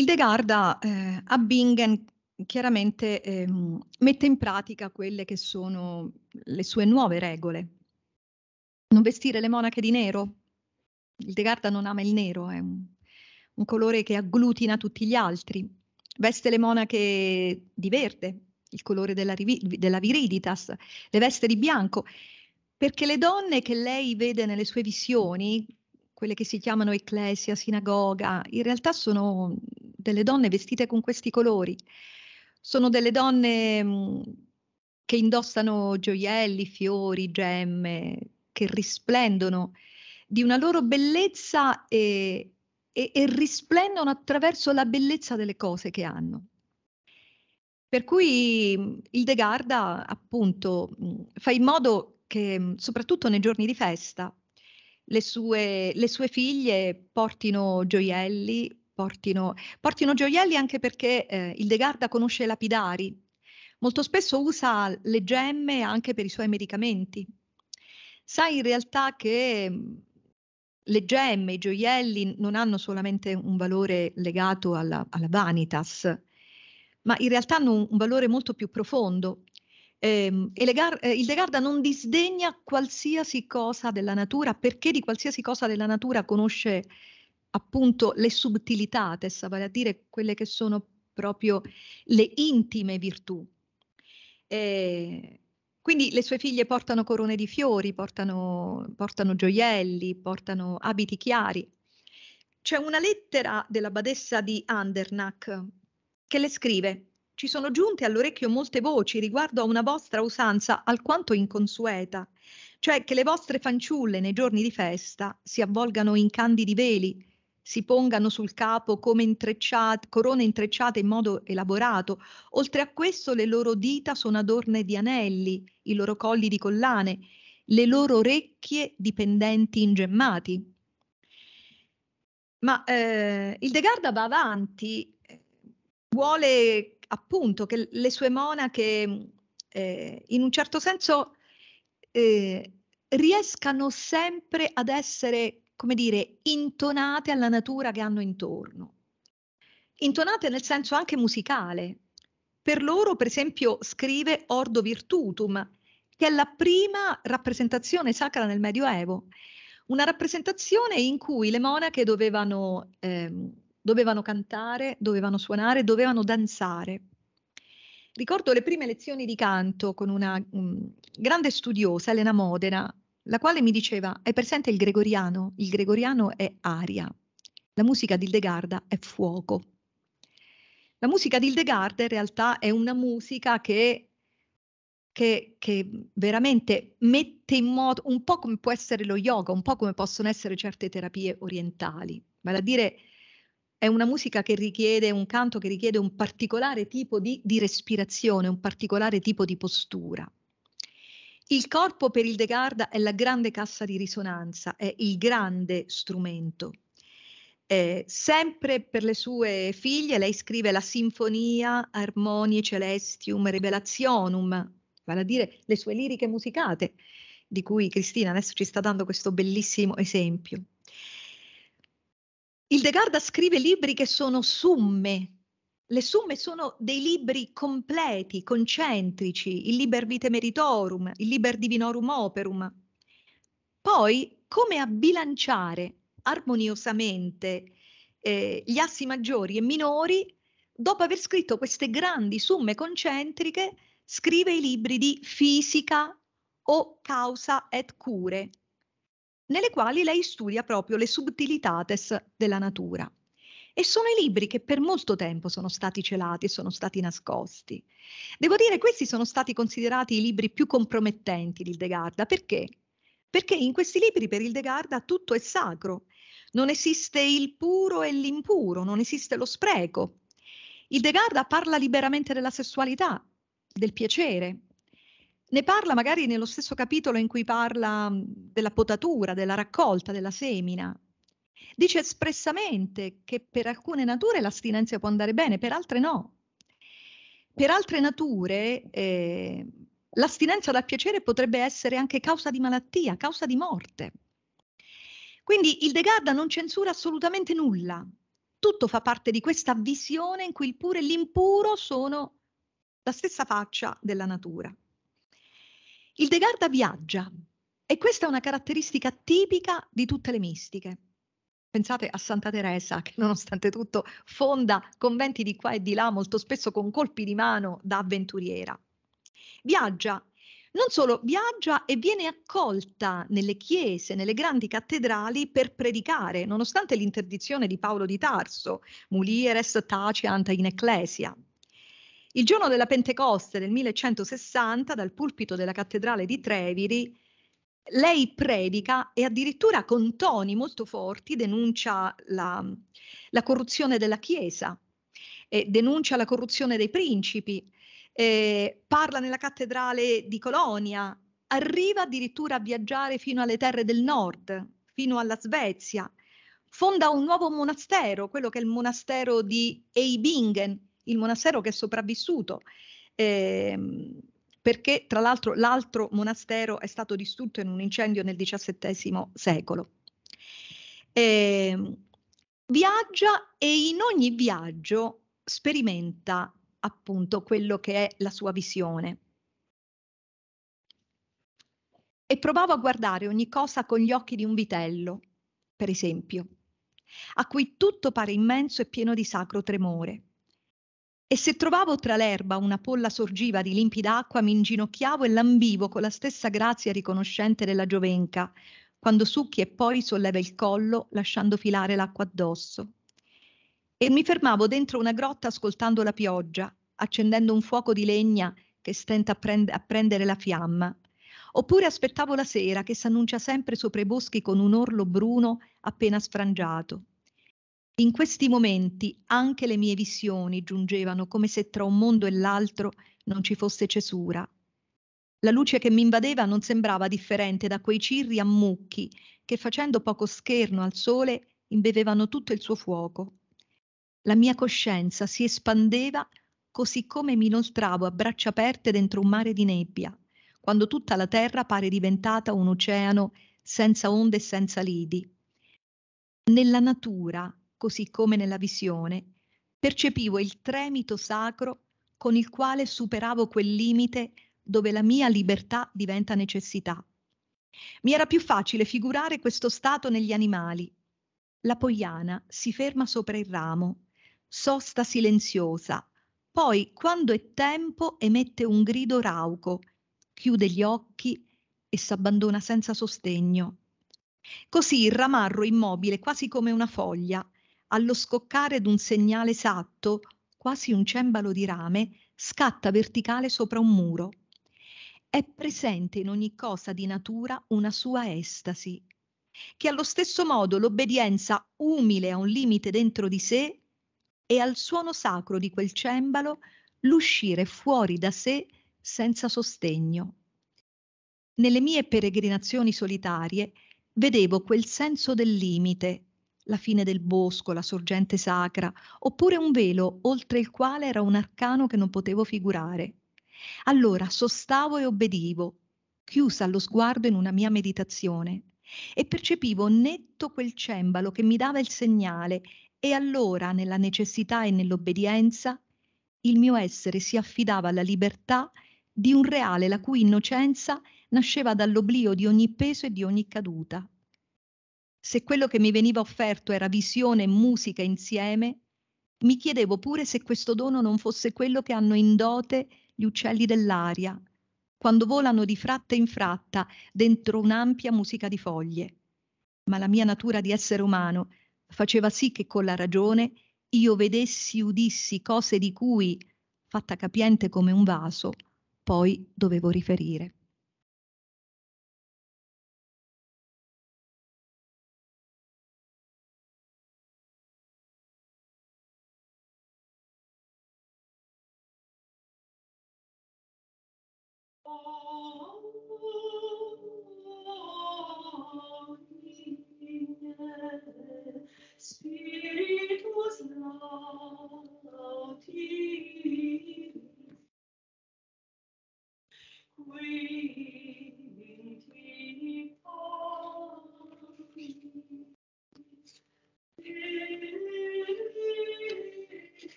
Il De Garda eh, a Bingen chiaramente eh, mette in pratica quelle che sono le sue nuove regole. Non vestire le monache di nero. Il De Garda non ama il nero, è un, un colore che agglutina tutti gli altri. Veste le monache di verde, il colore della, della viriditas, le veste di bianco, perché le donne che lei vede nelle sue visioni, quelle che si chiamano ecclesia, sinagoga, in realtà sono delle donne vestite con questi colori, sono delle donne mm, che indossano gioielli, fiori, gemme, che risplendono di una loro bellezza e, e, e risplendono attraverso la bellezza delle cose che hanno. Per cui mm, il De Garda appunto mm, fa in modo che soprattutto nei giorni di festa le sue, le sue figlie portino gioielli, portino, portino gioielli anche perché eh, il De Garda conosce lapidari, molto spesso usa le gemme anche per i suoi medicamenti. Sa in realtà che mm, le gemme, i gioielli non hanno solamente un valore legato alla, alla vanitas, ma in realtà hanno un, un valore molto più profondo Ehm, eh, e Legar, il De Garda non disdegna qualsiasi cosa della natura perché di qualsiasi cosa della natura conosce appunto le subtilità, subtilitates, vale a dire quelle che sono proprio le intime virtù. Eh, quindi le sue figlie portano corone di fiori, portano, portano gioielli, portano abiti chiari. C'è una lettera della badessa di Andernach che le scrive ci sono giunte all'orecchio molte voci riguardo a una vostra usanza alquanto inconsueta, cioè che le vostre fanciulle nei giorni di festa si avvolgano in candidi veli, si pongano sul capo come intrecciate, corone intrecciate in modo elaborato. Oltre a questo, le loro dita sono adorne di anelli, i loro colli di collane, le loro orecchie di pendenti ingemmati. Ma eh, il De Garda va avanti, eh, vuole appunto che le sue monache eh, in un certo senso eh, riescano sempre ad essere, come dire, intonate alla natura che hanno intorno. Intonate nel senso anche musicale. Per loro, per esempio, scrive Ordo Virtutum, che è la prima rappresentazione sacra nel Medioevo, una rappresentazione in cui le monache dovevano ehm, dovevano cantare, dovevano suonare, dovevano danzare. Ricordo le prime lezioni di canto con una um, grande studiosa, Elena Modena, la quale mi diceva, è presente il gregoriano? Il gregoriano è aria, la musica di Hildegarda è fuoco. La musica di Hildegarda in realtà è una musica che che, che, veramente mette in moto un po' come può essere lo yoga, un po' come possono essere certe terapie orientali, vale a dire è una musica che richiede un canto che richiede un particolare tipo di, di respirazione, un particolare tipo di postura. Il corpo per il De Garda è la grande cassa di risonanza, è il grande strumento. Eh, sempre per le sue figlie lei scrive la Sinfonia Armonie Celestium Revelationum, vale a dire le sue liriche musicate, di cui Cristina adesso ci sta dando questo bellissimo esempio. Il De Garda scrive libri che sono summe. Le summe sono dei libri completi, concentrici, il Liber Vitae Meritorum, il Liber Divinorum Operum. Poi, come a bilanciare armoniosamente eh, gli assi maggiori e minori, dopo aver scritto queste grandi summe concentriche, scrive i libri di fisica o causa et cure, nelle quali lei studia proprio le subtilitates della natura. E sono i libri che per molto tempo sono stati celati e sono stati nascosti. Devo dire, questi sono stati considerati i libri più compromettenti di Hildegarda. Perché? Perché in questi libri per Hildegarda tutto è sacro. Non esiste il puro e l'impuro, non esiste lo spreco. Hildegarda parla liberamente della sessualità, del piacere, ne parla magari nello stesso capitolo in cui parla mm, della potatura, della raccolta, della semina. Dice espressamente che per alcune nature l'astinenza può andare bene, per altre no. Per altre nature eh, l'astinenza dal piacere potrebbe essere anche causa di malattia, causa di morte. Quindi il De Garda non censura assolutamente nulla. Tutto fa parte di questa visione in cui il puro e l'impuro sono la stessa faccia della natura. Il De Garda viaggia e questa è una caratteristica tipica di tutte le mistiche. Pensate a Santa Teresa che nonostante tutto fonda conventi di qua e di là, molto spesso con colpi di mano da avventuriera. Viaggia, non solo viaggia e viene accolta nelle chiese, nelle grandi cattedrali per predicare, nonostante l'interdizione di Paolo di Tarso, mulieres taciant in ecclesia. Il giorno della Pentecoste del 1160, dal pulpito della cattedrale di Treviri, lei predica e addirittura con toni molto forti denuncia la, la corruzione della Chiesa, eh, denuncia la corruzione dei principi, eh, parla nella cattedrale di Colonia, arriva addirittura a viaggiare fino alle terre del nord, fino alla Svezia, fonda un nuovo monastero, quello che è il monastero di Eibingen, il monastero che è sopravvissuto, eh, perché tra l'altro l'altro monastero è stato distrutto in un incendio nel XVII secolo. Eh, viaggia e in ogni viaggio sperimenta appunto quello che è la sua visione. E provavo a guardare ogni cosa con gli occhi di un vitello, per esempio, a cui tutto pare immenso e pieno di sacro tremore e se trovavo tra l'erba una polla sorgiva di limpida acqua mi inginocchiavo e lambivo con la stessa grazia riconoscente della giovenca, quando succhi e poi solleva il collo lasciando filare l'acqua addosso. E mi fermavo dentro una grotta ascoltando la pioggia, accendendo un fuoco di legna che stenta a, prend- a prendere la fiamma. Oppure aspettavo la sera che s'annuncia sempre sopra i boschi con un orlo bruno appena sfrangiato. In questi momenti anche le mie visioni giungevano come se tra un mondo e l'altro non ci fosse cesura. La luce che mi invadeva non sembrava differente da quei cirri a mucchi che facendo poco scherno al sole imbevevano tutto il suo fuoco. La mia coscienza si espandeva così come mi inoltravo a braccia aperte dentro un mare di nebbia, quando tutta la terra pare diventata un oceano senza onde e senza lidi. Nella natura così come nella visione, percepivo il tremito sacro con il quale superavo quel limite dove la mia libertà diventa necessità. Mi era più facile figurare questo stato negli animali. La poiana si ferma sopra il ramo, sosta silenziosa, poi, quando è tempo, emette un grido rauco, chiude gli occhi e s'abbandona senza sostegno. Così il ramarro immobile, quasi come una foglia, allo scoccare d'un segnale esatto, quasi un cembalo di rame, scatta verticale sopra un muro. È presente in ogni cosa di natura una sua estasi, che allo stesso modo l'obbedienza umile a un limite dentro di sé e al suono sacro di quel cembalo l'uscire fuori da sé senza sostegno. Nelle mie peregrinazioni solitarie vedevo quel senso del limite la fine del bosco, la sorgente sacra, oppure un velo oltre il quale era un arcano che non potevo figurare. Allora sostavo e obbedivo, chiusa allo sguardo in una mia meditazione, e percepivo netto quel cembalo che mi dava il segnale, e allora, nella necessità e nell'obbedienza, il mio essere si affidava alla libertà di un reale la cui innocenza nasceva dall'oblio di ogni peso e di ogni caduta. Se quello che mi veniva offerto era visione e musica insieme, mi chiedevo pure se questo dono non fosse quello che hanno in dote gli uccelli dell'aria, quando volano di fratta in fratta dentro un'ampia musica di foglie. Ma la mia natura di essere umano faceva sì che con la ragione io vedessi, udissi cose di cui, fatta capiente come un vaso, poi dovevo riferire.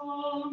Oh.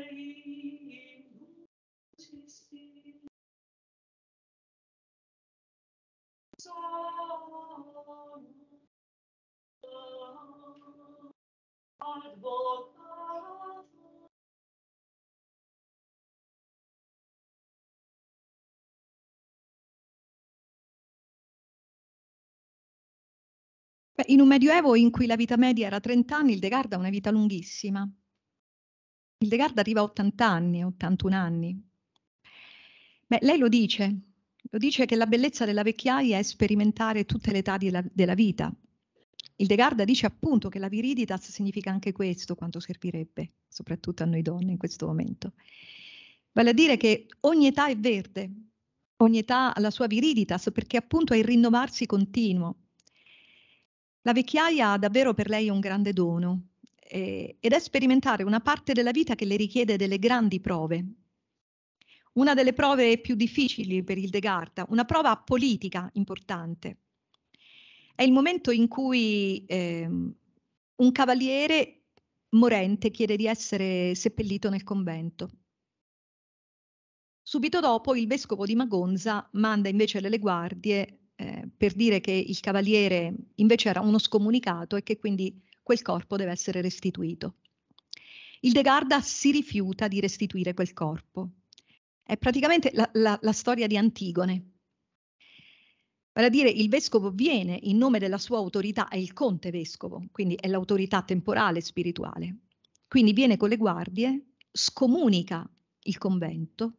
In un medioevo in cui la vita media era 30 anni, il De Garda ha una vita lunghissima. Il De Garda arriva a 80 anni, 81 anni. Beh, lei lo dice, lo dice che la bellezza della vecchiaia è sperimentare tutte le età della, della vita, il De Garda dice appunto che la viriditas significa anche questo, quanto servirebbe, soprattutto a noi donne in questo momento. Vale a dire che ogni età è verde, ogni età ha la sua viriditas, perché appunto è il rinnovarsi continuo. La vecchiaia davvero per lei è un grande dono eh, ed è sperimentare una parte della vita che le richiede delle grandi prove. Una delle prove più difficili per il De Garda, una prova politica importante è il momento in cui eh, un cavaliere morente chiede di essere seppellito nel convento. Subito dopo il vescovo di Magonza manda invece delle guardie eh, per dire che il cavaliere invece era uno scomunicato e che quindi quel corpo deve essere restituito. Il De Garda si rifiuta di restituire quel corpo. È praticamente la, la, la storia di Antigone, Vale a dire il vescovo viene in nome della sua autorità, è il conte vescovo, quindi è l'autorità temporale e spirituale. Quindi viene con le guardie, scomunica il convento.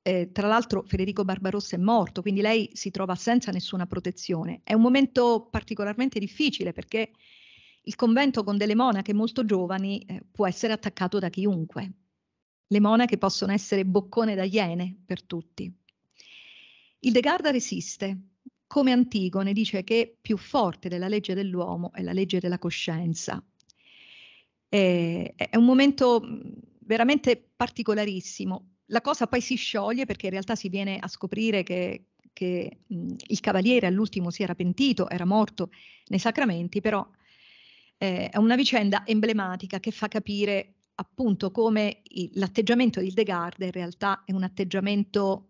Eh, tra l'altro Federico Barbarossa è morto, quindi lei si trova senza nessuna protezione. È un momento particolarmente difficile perché il convento con delle monache molto giovani eh, può essere attaccato da chiunque. Le monache possono essere boccone da iene per tutti. Il De Garda resiste, come Antigone dice che più forte della legge dell'uomo è la legge della coscienza. E, è un momento veramente particolarissimo. La cosa poi si scioglie perché in realtà si viene a scoprire che, che mh, il cavaliere all'ultimo si era pentito, era morto nei sacramenti, però eh, è una vicenda emblematica che fa capire appunto come il, l'atteggiamento di De Garda in realtà è un atteggiamento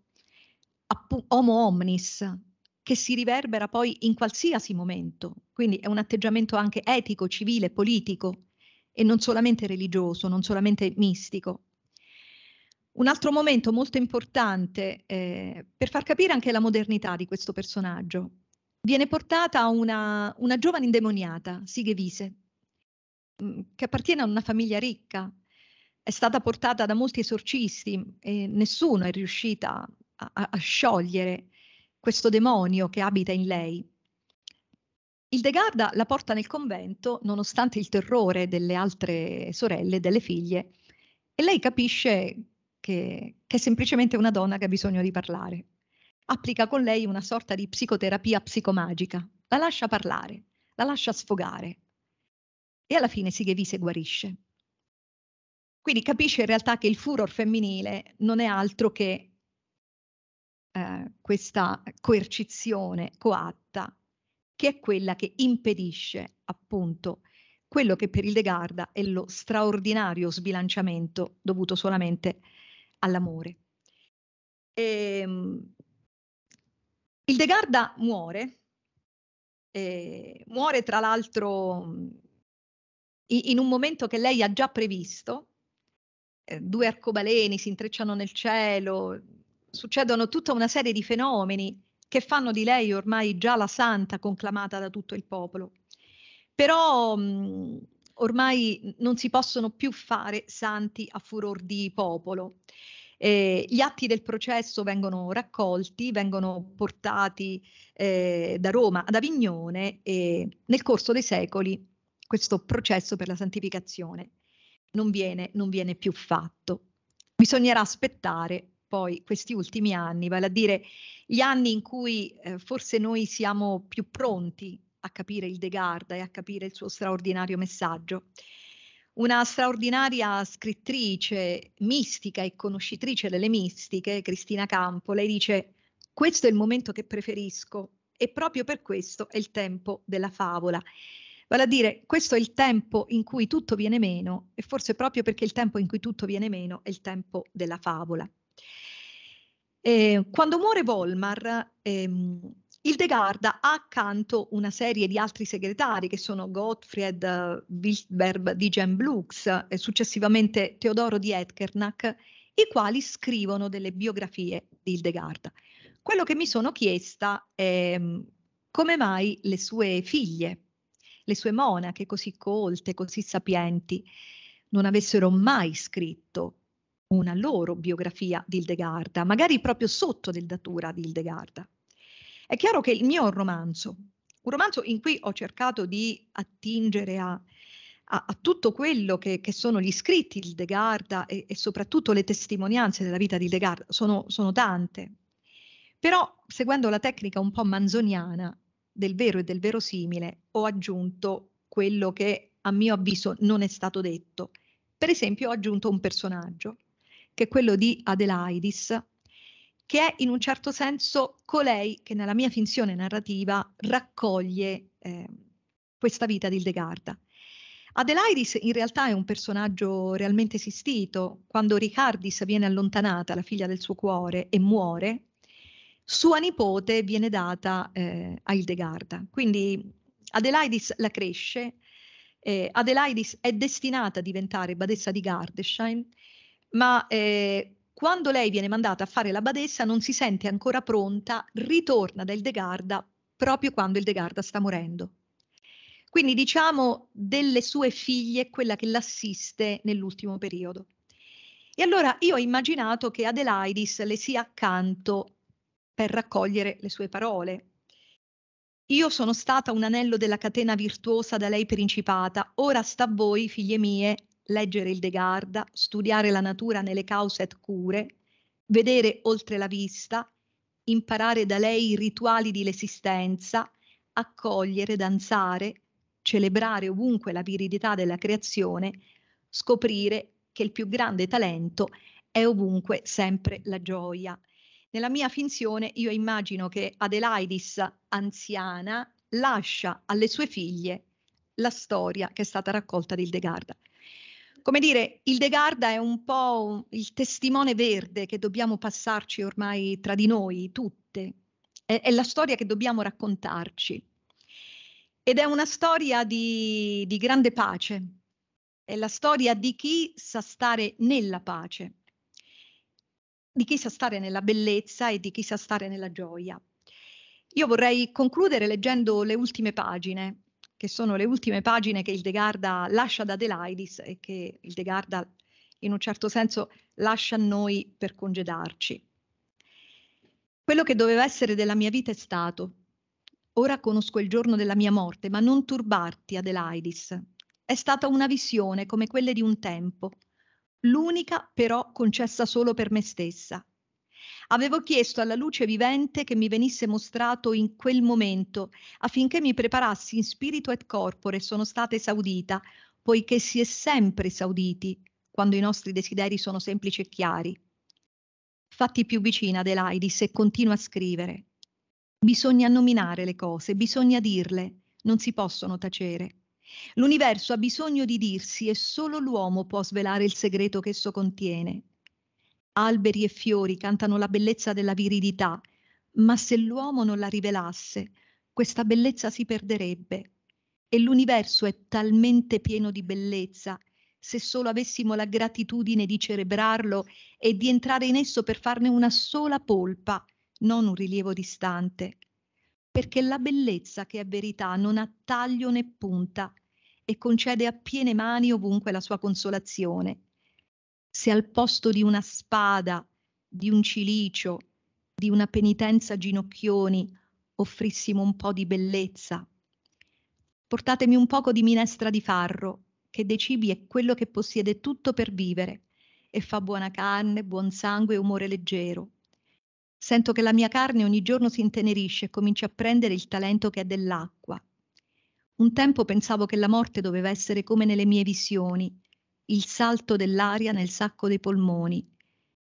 appu- homo omnis, che si riverbera poi in qualsiasi momento. Quindi è un atteggiamento anche etico, civile, politico e non solamente religioso, non solamente mistico. Un altro momento molto importante eh, per far capire anche la modernità di questo personaggio. Viene portata una, una giovane indemoniata, Sighevise, mm, che appartiene a una famiglia ricca. È stata portata da molti esorcisti e nessuno è riuscita a, a sciogliere questo demonio che abita in lei. Il De Garda la porta nel convento nonostante il terrore delle altre sorelle, delle figlie, e lei capisce che, che è semplicemente una donna che ha bisogno di parlare. Applica con lei una sorta di psicoterapia psicomagica, la lascia parlare, la lascia sfogare e alla fine Sighevise guarisce. Quindi capisce in realtà che il furor femminile non è altro che questa coercizione coatta che è quella che impedisce appunto quello che per il De Garda è lo straordinario sbilanciamento dovuto solamente all'amore. E, ehm, il De Garda muore, eh, muore tra l'altro in un momento che lei ha già previsto, eh, due arcobaleni si intrecciano nel cielo, succedono tutta una serie di fenomeni che fanno di lei ormai già la santa conclamata da tutto il popolo. Però mh, mm, ormai non si possono più fare santi a furor di popolo. Eh, gli atti del processo vengono raccolti, vengono portati eh, da Roma ad Avignone e nel corso dei secoli questo processo per la santificazione non viene, non viene più fatto. Bisognerà aspettare poi questi ultimi anni, vale a dire gli anni in cui eh, forse noi siamo più pronti a capire il De Garda e a capire il suo straordinario messaggio. Una straordinaria scrittrice mistica e conoscitrice delle mistiche, Cristina Campo, lei dice questo è il momento che preferisco e proprio per questo è il tempo della favola. Vale a dire, questo è il tempo in cui tutto viene meno e forse proprio perché il tempo in cui tutto viene meno è il tempo della favola. Eh, quando muore Volmar, ehm, il De Garda ha accanto una serie di altri segretari che sono Gottfried eh, Wiltberg di Gemblux e successivamente Teodoro di Etkernach, i quali scrivono delle biografie di Hildegarda. Quello che mi sono chiesta è mm, come mai le sue figlie, le sue monache così colte, così sapienti, non avessero mai scritto una loro biografia di Hildegarda, magari proprio sotto del datura di Hildegarda. È chiaro che il mio romanzo, un romanzo in cui ho cercato di attingere a, a, a tutto quello che, che, sono gli scritti di Hildegarda e, e, soprattutto le testimonianze della vita di Hildegarda, sono, sono tante, però seguendo la tecnica un po' manzoniana del vero e del verosimile ho aggiunto quello che a mio avviso non è stato detto. Per esempio ho aggiunto un personaggio che è quello di Adelaidis, che è in un certo senso colei che nella mia finzione narrativa raccoglie eh, questa vita di Hildegarda. Adelaidis in realtà è un personaggio realmente esistito. Quando Ricardis viene allontanata, la figlia del suo cuore, e muore, sua nipote viene data eh, a Hildegarda. Quindi Adelaidis la cresce, eh, Adelaidis è destinata a diventare badessa di Gardesheim ma eh, quando lei viene mandata a fare la badessa non si sente ancora pronta, ritorna dal De Garda proprio quando il De Garda sta morendo. Quindi diciamo delle sue figlie quella che l'assiste nell'ultimo periodo. E allora io ho immaginato che Adelaidis le sia accanto per raccogliere le sue parole. Io sono stata un anello della catena virtuosa da lei principata, ora sta a voi, figlie mie, leggere il De Garda, studiare la natura nelle cause et cure, vedere oltre la vista, imparare da lei i rituali dell'esistenza, accogliere, danzare, celebrare ovunque la viridità della creazione, scoprire che il più grande talento è ovunque sempre la gioia. Nella mia finzione io immagino che Adelaidis, anziana, lascia alle sue figlie la storia che è stata raccolta di Hildegarda come dire, il De Garda è un po' il testimone verde che dobbiamo passarci ormai tra di noi tutte, è, è la storia che dobbiamo raccontarci. Ed è una storia di, di grande pace, è la storia di chi sa stare nella pace, di chi sa stare nella bellezza e di chi sa stare nella gioia. Io vorrei concludere leggendo le ultime pagine che sono le ultime pagine che il De Garda lascia ad Adelaidis e che il De Garda in un certo senso lascia a noi per congedarci. Quello che doveva essere della mia vita è stato. Ora conosco il giorno della mia morte, ma non turbarti, Adelaidis. È stata una visione come quelle di un tempo, l'unica però concessa solo per me stessa, Avevo chiesto alla luce vivente che mi venisse mostrato in quel momento, affinché mi preparassi in spirito et corpore, sono stata esaudita, poiché si è sempre esauditi quando i nostri desideri sono semplici e chiari. Fatti più vicina Adelaide, se continua a scrivere. Bisogna nominare le cose, bisogna dirle, non si possono tacere. L'universo ha bisogno di dirsi e solo l'uomo può svelare il segreto che esso contiene alberi e fiori cantano la bellezza della virilità, ma se l'uomo non la rivelasse, questa bellezza si perderebbe. E l'universo è talmente pieno di bellezza, se solo avessimo la gratitudine di celebrarlo e di entrare in esso per farne una sola polpa, non un rilievo distante. Perché la bellezza che è verità non ha taglio né punta e concede a piene mani ovunque la sua consolazione se al posto di una spada, di un cilicio, di una penitenza ginocchioni, offrissimo un po' di bellezza. Portatemi un poco di minestra di farro, che dei cibi è quello che possiede tutto per vivere, e fa buona carne, buon sangue e umore leggero. Sento che la mia carne ogni giorno si intenerisce e comincia a prendere il talento che è dell'acqua. Un tempo pensavo che la morte doveva essere come nelle mie visioni, il salto dell'aria nel sacco dei polmoni.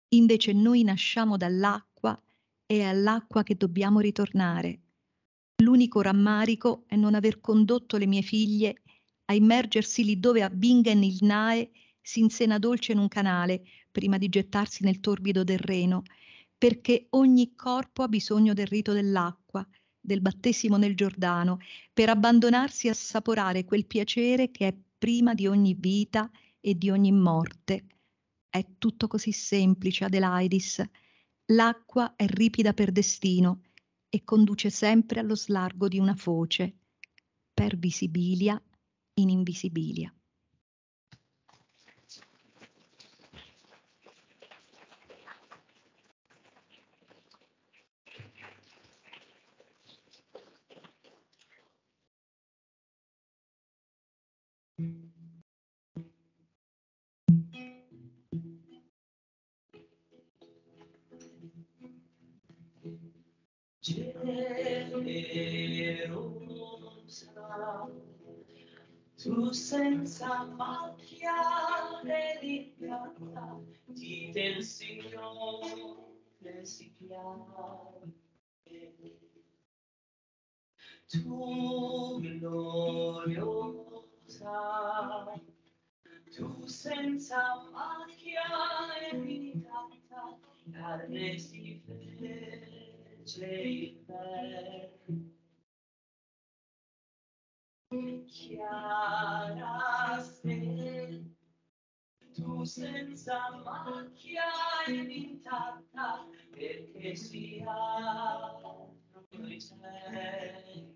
Invece noi nasciamo dall'acqua e è all'acqua che dobbiamo ritornare. L'unico rammarico è non aver condotto le mie figlie a immergersi lì dove a Bingen il Nae si insena dolce in un canale prima di gettarsi nel torbido del Reno, perché ogni corpo ha bisogno del rito dell'acqua, del battesimo nel Giordano, per abbandonarsi a assaporare quel piacere che è prima di ogni vita e di ogni morte. È tutto così semplice, Adelaidis. L'acqua è ripida per destino e conduce sempre allo slargo di una foce, per visibilia in invisibilia. Mm. tu senza macchia delicata, di del Signore si chiama. Tu gloriosa, tu senza macchia delicata, carne si ferma. Take me. Chiara se tu senza macchia ed intatta perché sia noi sei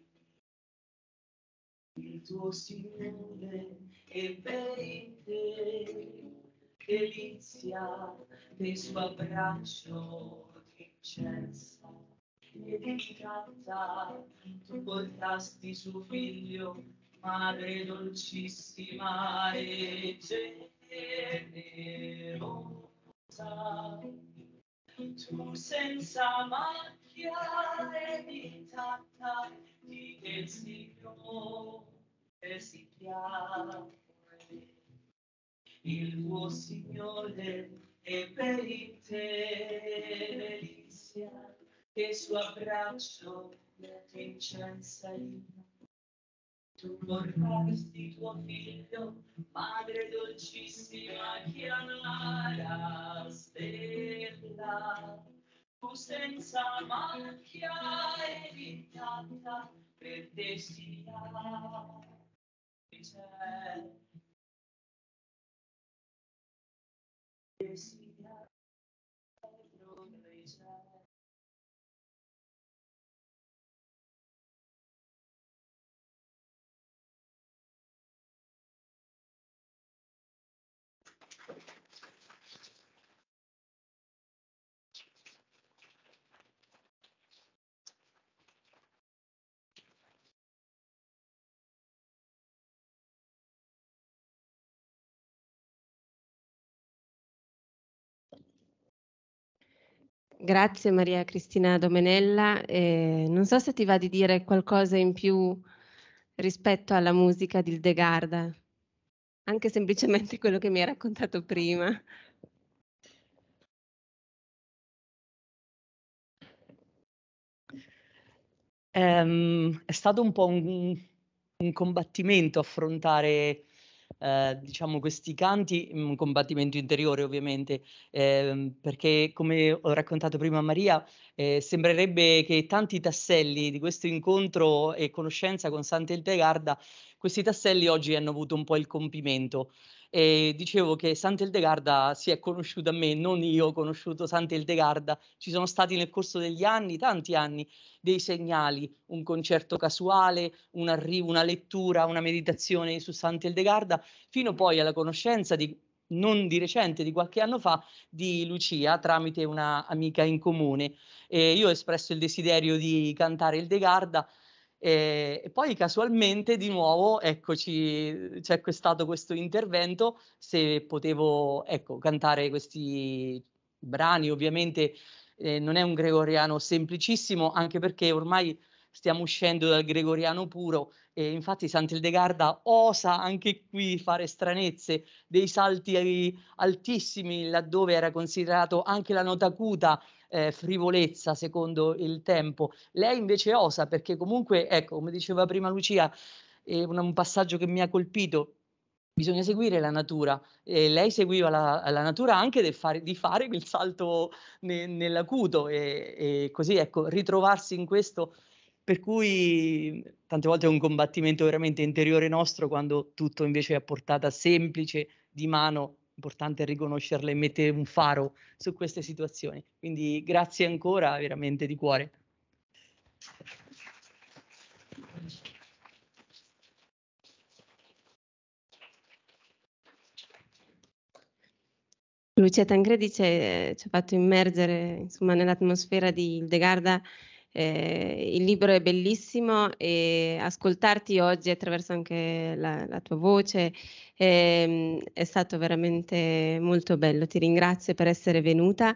il tuo Signore e per te delizia del suo abbraccio di incenso e tu portasti suo figlio, madre dolcissima e generosa. Tu senza macchia e di che il Signore si chiama il tuo Signore è per te delizia che il suo abbraccio mette incensa io. Tu vorresti tuo figlio, madre dolcissima, chiara stella, tu senza macchia e intatta per te sia cielo. Grazie Maria Cristina Domenella. Eh, non so se ti va di dire qualcosa in più rispetto alla musica di De Garda, anche semplicemente quello che mi hai raccontato prima. Um, è stato un po' un, un combattimento affrontare eh, diciamo questi canti in un combattimento interiore ovviamente, eh, perché come ho raccontato prima a Maria, eh, sembrerebbe che tanti tasselli di questo incontro e conoscenza con Sant'Eldegarda, questi tasselli oggi hanno avuto un po' il compimento. E dicevo che Sant'Eldegarda si è conosciuta a me, non io ho conosciuto Sant'Eldegarda. Ci sono stati nel corso degli anni, tanti anni, dei segnali, un concerto casuale, un arrivo, una lettura, una meditazione su Sant'Eldegarda, fino poi alla conoscenza di non di recente, di qualche anno fa, di Lucia tramite una amica in comune. E io ho espresso il desiderio di cantare il De Garda e, ehm, e, poi casualmente di nuovo eccoci, c'è stato questo intervento, se potevo ecco, cantare questi brani, ovviamente eh, non è un gregoriano semplicissimo, anche perché ormai stiamo uscendo dal gregoriano puro e infatti Sant'Ildegarda osa anche qui fare stranezze, dei salti altissimi laddove era considerato anche la nota acuta eh, frivolezza secondo il tempo. Lei invece osa perché comunque, ecco, come diceva prima Lucia, è un, un passaggio che mi ha colpito, bisogna seguire la natura. E lei seguiva la, la natura anche fare, di fare il salto ne, nell'acuto e, e, così ecco, ritrovarsi in questo. Per cui tante volte è un combattimento veramente interiore nostro quando tutto invece è a portata semplice di mano importante riconoscerle e mettere un faro su queste situazioni. Quindi grazie ancora veramente di cuore. Lucia Tangredi ci ha fatto immergere insomma, nell'atmosfera di Hildegarda eh, il libro è bellissimo e ascoltarti oggi attraverso anche la, la tua voce eh, è stato veramente molto bello. Ti ringrazio per essere venuta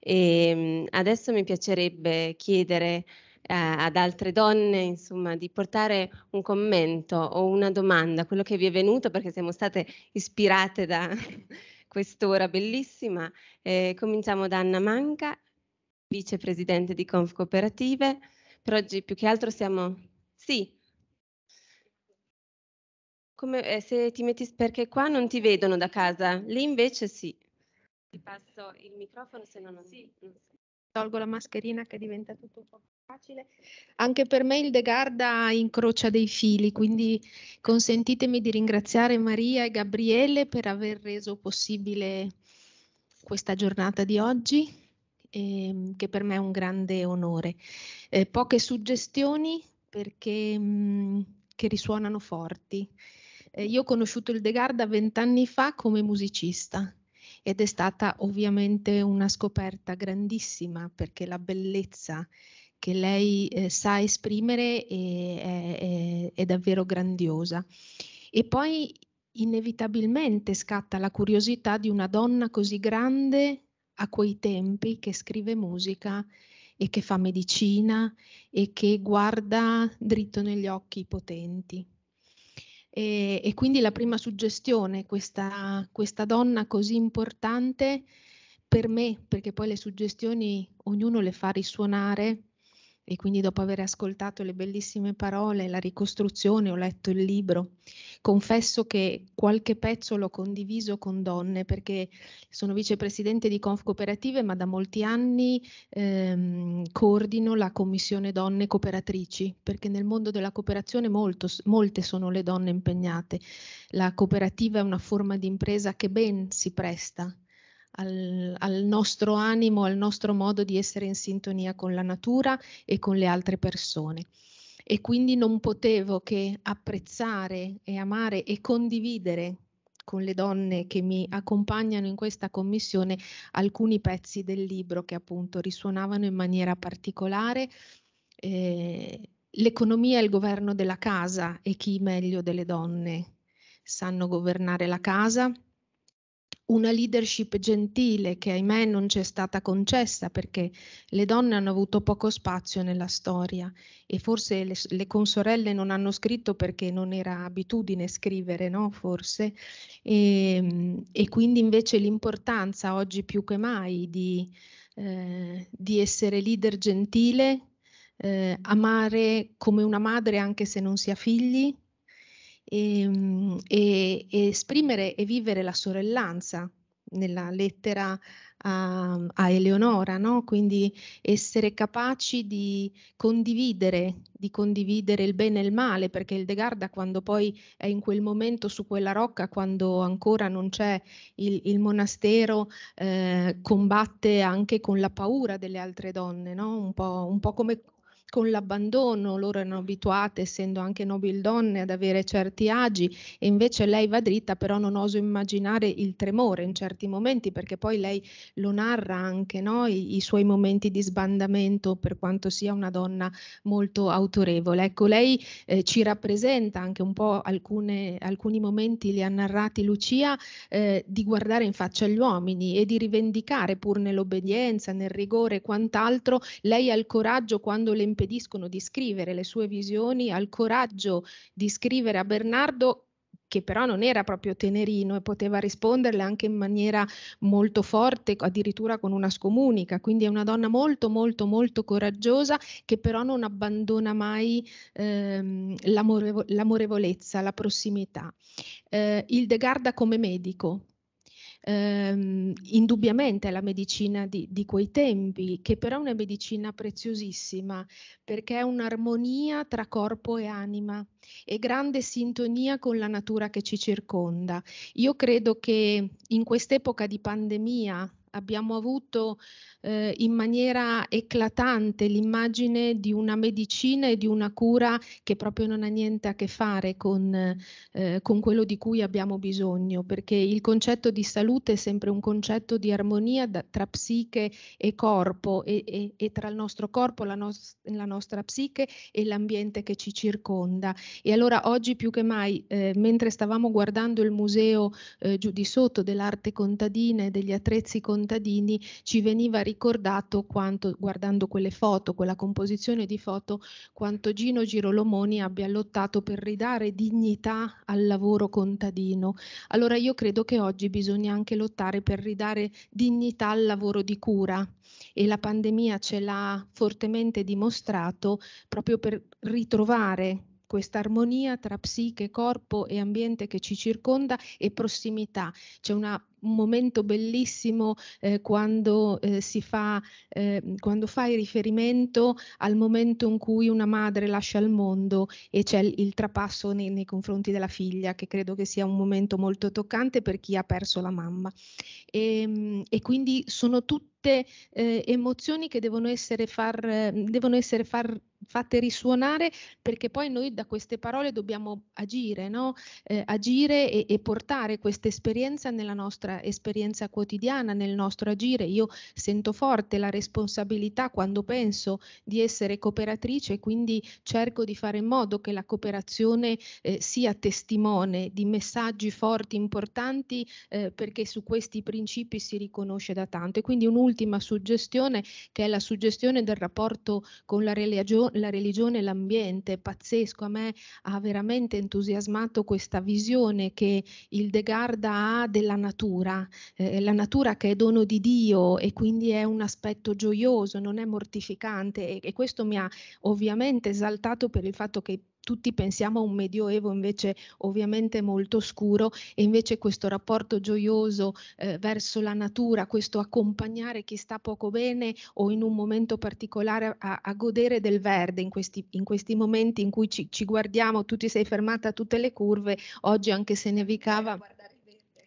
e ehm, adesso mi piacerebbe chiedere eh, ad altre donne, insomma, di portare un commento o una domanda, quello che vi è venuto, perché siamo state ispirate da quest'ora bellissima. Eh, cominciamo da Anna Manca vicepresidente di Confcooperative. Per oggi più che altro siamo... Sì. Come, eh, se ti metti... perché qua non ti vedono da casa, lì invece sì. Ti passo il microfono se non... Sì. Tolgo la mascherina che diventa tutto un po' facile. Anche per me il De Garda incrocia dei fili, quindi consentitemi di ringraziare Maria e Gabriele per aver reso possibile questa giornata di oggi ehm, che per me è un grande onore. Eh, poche suggestioni perché mh, mm, che risuonano forti. Eh, io ho conosciuto il De Garda vent'anni fa come musicista ed è stata ovviamente una scoperta grandissima perché la bellezza che lei eh, sa esprimere è, è, è davvero grandiosa. E poi inevitabilmente scatta la curiosità di una donna così grande a quei tempi che scrive musica e che fa medicina e che guarda dritto negli occhi i potenti. E, e, quindi la prima suggestione, questa, questa donna così importante per me, perché poi le suggestioni ognuno le fa risuonare e quindi dopo aver ascoltato le bellissime parole, la ricostruzione, ho letto il libro. Confesso che qualche pezzo l'ho condiviso con donne perché sono vicepresidente di Conf Cooperative, ma da molti anni ehm, coordino la commissione donne cooperatrici, perché nel mondo della cooperazione molto, molte sono le donne impegnate. La cooperativa è una forma di impresa che ben si presta al, al nostro animo, al nostro modo di essere in sintonia con la natura e con le altre persone e quindi non potevo che apprezzare e amare e condividere con le donne che mi accompagnano in questa commissione alcuni pezzi del libro che appunto risuonavano in maniera particolare. Eh, l'economia e il governo della casa e chi meglio delle donne sanno governare la casa una leadership gentile che ahimè non ci è stata concessa perché le donne hanno avuto poco spazio nella storia e forse le, le consorelle non hanno scritto perché non era abitudine scrivere, no? Forse. E, ehm, e quindi invece l'importanza oggi più che mai di, eh, di essere leader gentile, eh, amare come una madre anche se non si ha figli e, ehm, e, e esprimere e vivere la sorellanza nella lettera a, a Eleonora, no? quindi essere capaci di condividere, di condividere il bene e il male, perché il De Garda quando poi è in quel momento su quella rocca, quando ancora non c'è il, il monastero, eh, combatte anche con la paura delle altre donne, no? un, po', un po' come con l'abbandono, loro erano abituate, essendo anche nobili donne, ad avere certi agi e invece lei va dritta, però non oso immaginare il tremore in certi momenti, perché poi lei lo narra anche, no? I, i suoi momenti di sbandamento, per quanto sia una donna molto autorevole. Ecco, lei eh, ci rappresenta anche un po' alcune, alcuni momenti, li ha narrati Lucia, eh, di guardare in faccia gli uomini e di rivendicare pur nell'obbedienza, nel rigore e quant'altro, lei ha il coraggio quando le impedisce impediscono di scrivere le sue visioni, ha il coraggio di scrivere a Bernardo che però non era proprio tenerino e poteva risponderle anche in maniera molto forte, addirittura con una scomunica. Quindi è una donna molto, molto, molto coraggiosa che però non abbandona mai ehm, l'amorevo- l'amorevolezza, la prossimità. Eh, Garda come medico, ehm, indubbiamente la medicina di, di, quei tempi, che però è una medicina preziosissima perché è un'armonia tra corpo e anima e grande sintonia con la natura che ci circonda. Io credo che in quest'epoca di pandemia abbiamo avuto eh, in maniera eclatante l'immagine di una medicina e di una cura che proprio non ha niente a che fare con, eh, con quello di cui abbiamo bisogno, perché il concetto di salute è sempre un concetto di armonia da, tra psiche e corpo e, e, e tra il nostro corpo, la, nos- la, nostra psiche e l'ambiente che ci circonda. E allora oggi più che mai, eh, mentre stavamo guardando il museo eh, giù di sotto dell'arte contadina e degli attrezzi contadini, contadini ci veniva ricordato quanto, guardando quelle foto, quella composizione di foto, quanto Gino Girolomoni abbia lottato per ridare dignità al lavoro contadino. Allora io credo che oggi bisogna anche lottare per ridare dignità al lavoro di cura e la pandemia ce l'ha fortemente dimostrato proprio per ritrovare questa armonia tra psiche, corpo e ambiente che ci circonda e prossimità. C'è una un momento bellissimo eh, quando, eh, si fa, eh, quando fai riferimento al momento in cui una madre lascia il mondo e c'è il, il trapasso nei, nei confronti della figlia, che credo che sia un momento molto toccante per chi ha perso la mamma e, ehm, e quindi sono tutte eh, emozioni che devono essere, far, ehm, devono essere far, fatte risuonare perché poi noi da queste parole dobbiamo agire, no? eh, agire e, e portare questa esperienza nella nostra esperienza quotidiana, nel nostro agire. Io sento forte la responsabilità quando penso di essere cooperatrice, quindi cerco di fare in modo che la cooperazione eh, sia testimone di messaggi forti, importanti, eh, perché su questi principi principi si riconosce da tanto. E quindi un'ultima suggestione che è la suggestione del rapporto con la, religio- la religione e l'ambiente. Pazzesco, a me ha veramente entusiasmato questa visione che il De Garda ha della natura, eh, la natura che è dono di Dio e quindi è un aspetto gioioso, non è mortificante e, e questo mi ha ovviamente esaltato per il fatto che tutti pensiamo a un medioevo invece ovviamente molto scuro e invece questo rapporto gioioso eh, verso la natura, questo accompagnare chi sta poco bene o in un momento particolare a, a godere del verde in questi, in questi momenti in cui ci, ci, guardiamo, tu ti sei fermata a tutte le curve, oggi anche se nevicava...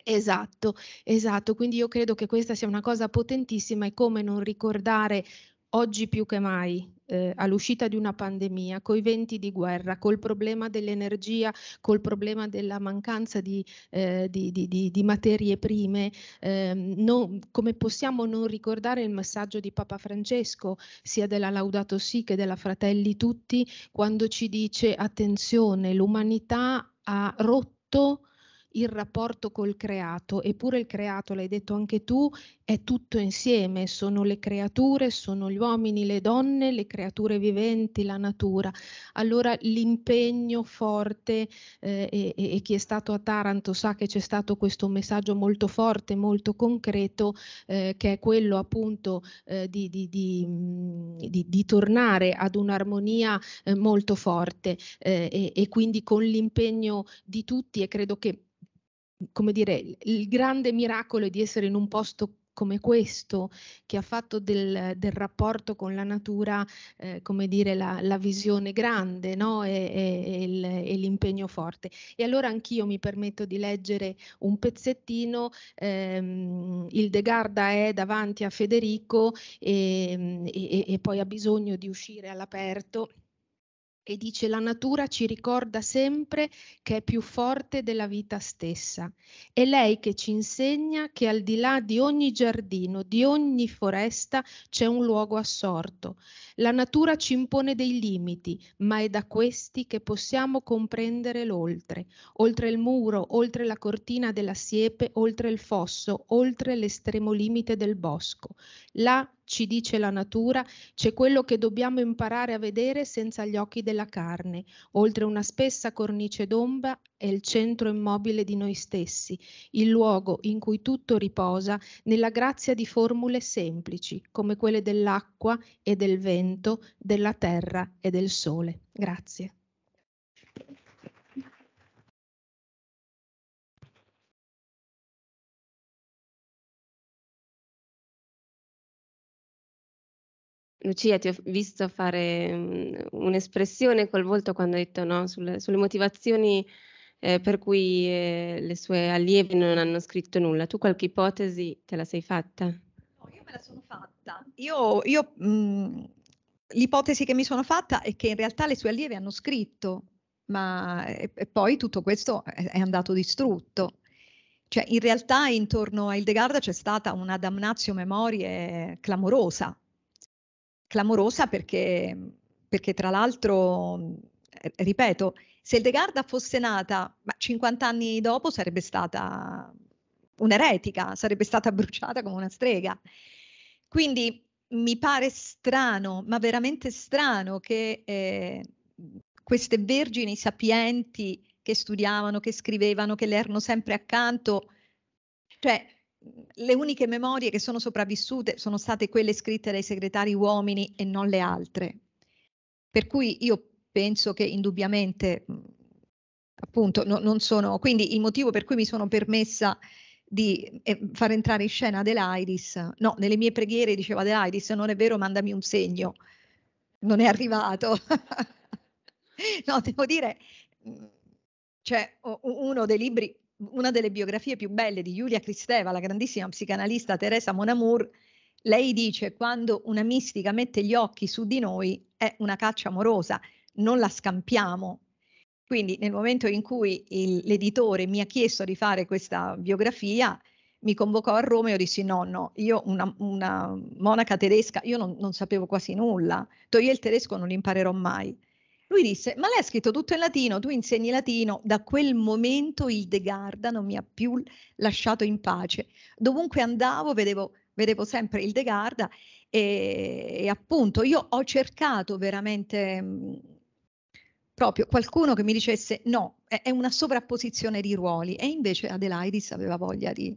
Esatto, esatto, quindi io credo che questa sia una cosa potentissima e come non ricordare oggi più che mai eh, all'uscita di una pandemia, coi venti di guerra, col problema dell'energia, col problema della mancanza di, eh, di, di, di materie prime, eh, non, come possiamo non ricordare il messaggio di Papa Francesco, sia della Laudato Si che della Fratelli Tutti, quando ci dice attenzione, l'umanità ha rotto il rapporto col creato, eppure il creato, l'hai detto anche tu, è tutto insieme, sono le creature, sono gli uomini, le donne, le creature viventi, la natura. Allora l'impegno forte, eh, e, e, chi è stato a Taranto sa che c'è stato questo messaggio molto forte, molto concreto, eh, che è quello appunto eh, di, di, di, mm, di, tornare ad un'armonia eh, molto forte eh, e, e quindi con l'impegno di tutti e credo che come dire, il grande miracolo è di essere in un posto come questo, che ha fatto del, del rapporto con la natura, eh, come dire, la, la visione grande no? e, e, il, e, l'impegno forte. E allora anch'io mi permetto di leggere un pezzettino, ehm, il De Garda è davanti a Federico ehm, e, e poi ha bisogno di uscire all'aperto e dice la natura ci ricorda sempre che è più forte della vita stessa. È lei che ci insegna che al di là di ogni giardino, di ogni foresta c'è un luogo assorto, la natura ci impone dei limiti, ma è da questi che possiamo comprendere l'oltre, oltre il muro, oltre la cortina della siepe, oltre il fosso, oltre l'estremo limite del bosco. Là, ci dice la natura, c'è quello che dobbiamo imparare a vedere senza gli occhi della carne, oltre una spessa cornice d'ombra è il centro immobile di noi stessi, il luogo in cui tutto riposa nella grazia di formule semplici, come quelle dell'acqua e del vento, della terra e del sole. Grazie. Lucia, ti ho visto fare mm, un'espressione col volto quando hai detto no, sul, sulle motivazioni eh, per cui eh, le sue allievi non hanno scritto nulla. Tu qualche ipotesi te la sei fatta? No, io me la sono fatta. Io, io mh, mm, l'ipotesi che mi sono fatta è che in realtà le sue allievi hanno scritto, ma e, eh, e poi tutto questo è, andato distrutto. Cioè, in realtà intorno a Hildegarda c'è stata una damnatio memoriae clamorosa, clamorosa perché, perché tra l'altro, eh, ripeto, se Hildegarda fosse nata ma 50 anni dopo sarebbe stata un'eretica, sarebbe stata bruciata come una strega. Quindi mi pare strano, ma veramente strano che eh, queste vergini sapienti che studiavano, che scrivevano, che le erano sempre accanto, cioè le uniche memorie che sono sopravvissute sono state quelle scritte dai segretari uomini e non le altre. Per cui io penso che indubbiamente appunto no, non sono quindi il motivo per cui mi sono permessa di eh, far entrare in scena Adelaidis no nelle mie preghiere diceva Adelaidis non è vero mandami un segno non è arrivato no devo dire c'è cioè, uno dei libri una delle biografie più belle di Giulia Cristeva la grandissima psicanalista Teresa Monamour lei dice quando una mistica mette gli occhi su di noi è una caccia amorosa non la scampiamo. Quindi nel momento in cui il, l'editore mi ha chiesto di fare questa biografia, mi convocò a Roma e io dissi no, no, io una, una monaca tedesca, io non, non sapevo quasi nulla, io il tedesco non imparerò mai. Lui disse, ma lei l'hai scritto tutto in latino, tu insegni latino. Da quel momento il De Garda non mi ha più lasciato in pace. Dovunque andavo vedevo, vedevo sempre il De Garda e, e appunto io ho cercato veramente proprio qualcuno che mi dicesse no, è, una sovrapposizione di ruoli e invece Adelaidis aveva voglia di,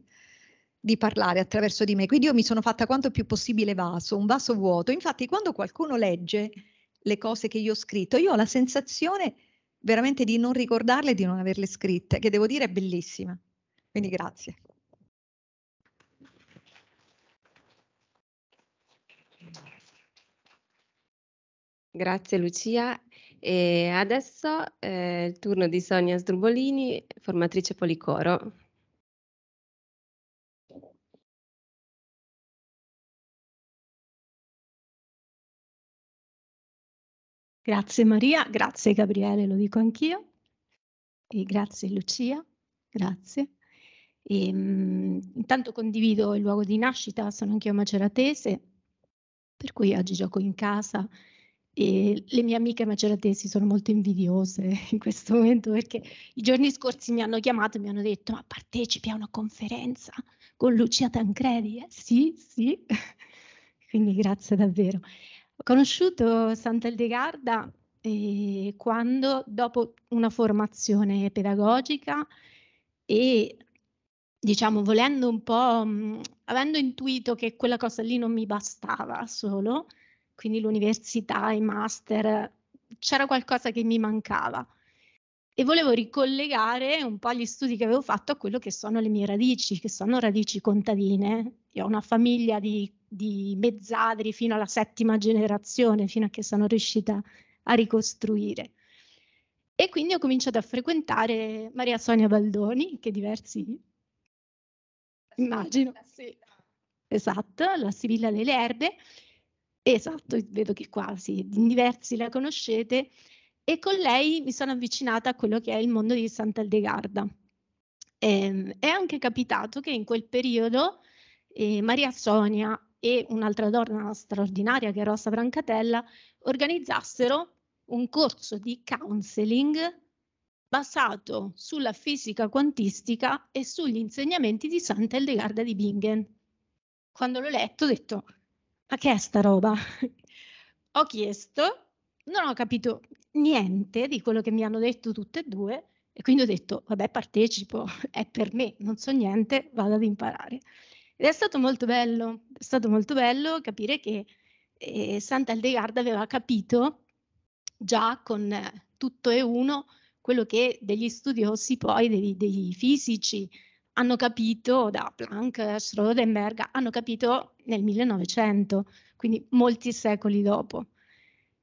di parlare attraverso di me, quindi io mi sono fatta quanto più possibile vaso, un vaso vuoto, infatti quando qualcuno legge le cose che io ho scritto, io ho la sensazione veramente di non ricordarle e di non averle scritte, che devo dire è bellissima, quindi grazie. Grazie Lucia e adesso è eh, il turno di Sonia Sdrubolini, formatrice Policoro. Grazie Maria, grazie Gabriele, lo dico anch'io. E grazie Lucia, grazie. E, ehm, mh, intanto condivido il luogo di nascita, sono anch'io maceratese, per cui oggi gioco in casa e le mie amiche maceratesi sono molto invidiose in questo momento perché i giorni scorsi mi hanno chiamato e mi hanno detto ma partecipi a una conferenza con Lucia Tancredi? Eh, sì, sì, quindi grazie davvero. Ho conosciuto Sant'Eldegarda eh, quando dopo una formazione pedagogica e diciamo volendo un po', mh, mm, avendo intuito che quella cosa lì non mi bastava solo, quindi l'università, i master, c'era qualcosa che mi mancava e volevo ricollegare un po' gli studi che avevo fatto a quello che sono le mie radici, che sono radici contadine. Io ho una famiglia di, di mezzadri fino alla settima generazione, fino a che sono riuscita a ricostruire. E quindi ho cominciato a frequentare Maria Sonia Baldoni, che diversi immagino. Esatto, la Sibilla delle Erbe. Esatto, vedo che quasi, in diversi la conoscete e con lei mi sono avvicinata a quello che è il mondo di Sant'Aldegarda. Eh, è anche capitato che in quel periodo eh, Maria Sonia e un'altra donna straordinaria che è Rosa Brancatella organizzassero un corso di counseling basato sulla fisica quantistica e sugli insegnamenti di Sant'Eldegarda di Bingen. Quando l'ho letto ho detto ma che è sta roba? ho chiesto, non ho capito niente di quello che mi hanno detto tutte e due e quindi ho detto, vabbè, partecipo, è per me, non so niente, vado ad imparare. Ed è stato molto bello, è stato molto bello capire che eh, Santa Eldegarda aveva capito già con tutto e uno quello che degli studiosi poi, dei, dei fisici, hanno capito da Planck, Schrödinger, hanno capito nel 1900, quindi molti secoli dopo.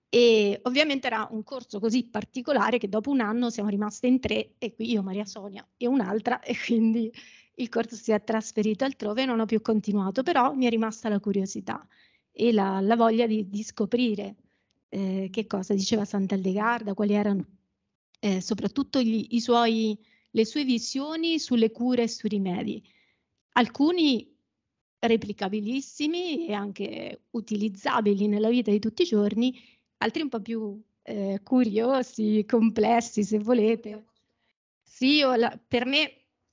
E ovviamente era un corso così particolare che dopo un anno siamo rimaste in tre, e qui io, Maria Sonia e un'altra, e quindi il corso si è trasferito altrove e non ho più continuato, però mi è rimasta la curiosità e la, la voglia di, di scoprire eh, che cosa diceva Sant'Aldegarda, quali erano eh, soprattutto gli, suoi, le sue visioni sulle cure e sui rimedi. Alcuni replicabilissimi e anche utilizzabili nella vita di tutti i giorni, altri un po' più eh, curiosi, complessi se volete. Sì, la, per me,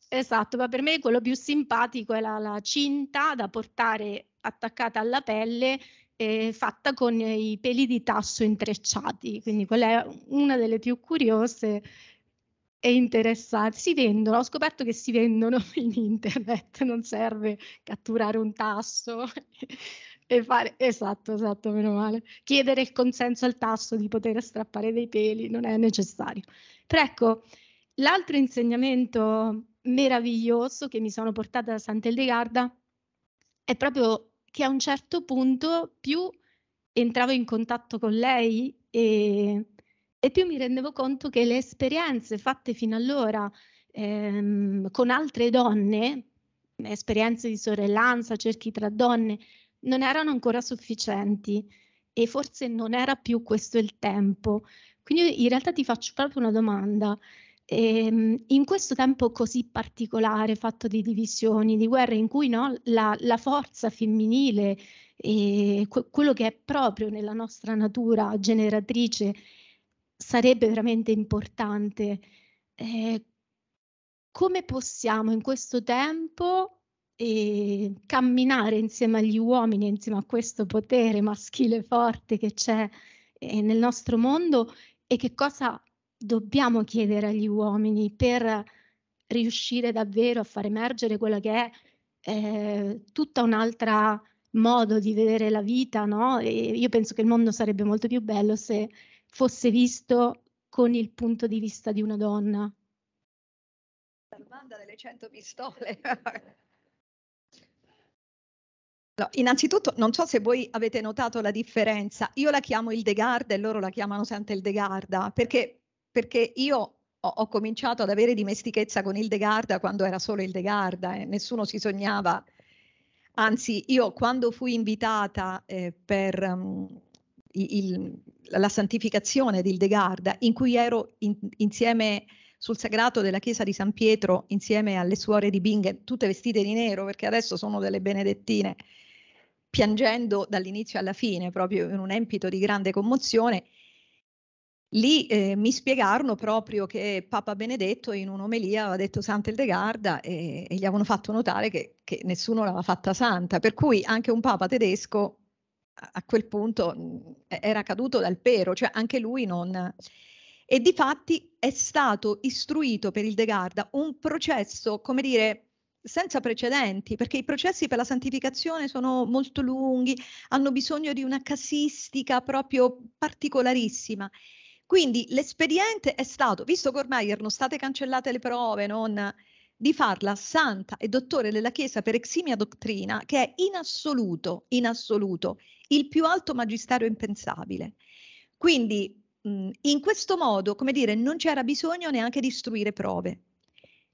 esatto, ma per me quello più simpatico è la, la cinta da portare attaccata alla pelle eh, fatta con i peli di tasso intrecciati, quindi quella è una delle più curiose e interessati. Si vendono, ho scoperto che si vendono in internet, non serve catturare un tasso e fare, esatto, esatto, meno male, chiedere il consenso al tasso di poter strappare dei peli, non è necessario. Però ecco, l'altro insegnamento meraviglioso che mi sono portata da Sant'Eldegarda è proprio che a un certo punto più entravo in contatto con lei e e più mi rendevo conto che le esperienze fatte fino allora ehm, con altre donne, esperienze di sorellanza, cerchi tra donne, non erano ancora sufficienti e forse non era più questo il tempo. Quindi in realtà ti faccio proprio una domanda. Ehm, in questo tempo così particolare, fatto di divisioni, di guerre, in cui no, la, la, forza femminile, e que- quello che è proprio nella nostra natura generatrice, sarebbe veramente importante. Eh, come possiamo in questo tempo eh, camminare insieme agli uomini, insieme a questo potere maschile forte che c'è eh, nel nostro mondo e che cosa dobbiamo chiedere agli uomini per riuscire davvero a far emergere quella che è eh, tutta un'altra modo di vedere la vita, no? io penso che il mondo sarebbe molto più bello se fosse visto con il punto di vista di una donna? La domanda delle 100 pistole. No, innanzitutto non so se voi avete notato la differenza, io la chiamo il De Garda e loro la chiamano sempre il Degarda, perché, perché io ho, ho, cominciato ad avere dimestichezza con il De Garda quando era solo il De Garda e eh, nessuno si sognava, anzi io quando fui invitata eh, per um, il, la santificazione di Ildegarda, in cui ero in, insieme sul sagrato della chiesa di San Pietro, insieme alle suore di Bingen, tutte vestite di nero, perché adesso sono delle benedettine, piangendo dall'inizio alla fine, proprio in un empito di grande commozione. Lì eh, mi spiegarono proprio che Papa Benedetto in un'omelia aveva detto Santa Ildegarda e, e gli avevano fatto notare che, che nessuno l'aveva fatta santa, per cui anche un Papa tedesco a quel punto mhmm, era caduto dal pero, cioè anche lui non... E di fatti è stato istruito per il De Garda un processo, come dire, senza precedenti, perché i processi per la santificazione sono molto lunghi, hanno bisogno di una casistica proprio particolarissima. Quindi l'espediente è stato, visto che ormai erano state cancellate le prove, non di farla santa e dottore della Chiesa per eximia dottrina, che è in assoluto, in assoluto, il più alto magistero impensabile. Quindi mh, in questo modo, come dire, non c'era bisogno neanche di istruire prove.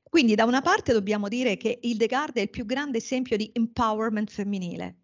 Quindi da una parte dobbiamo dire che il Descartes è il più grande esempio di empowerment femminile,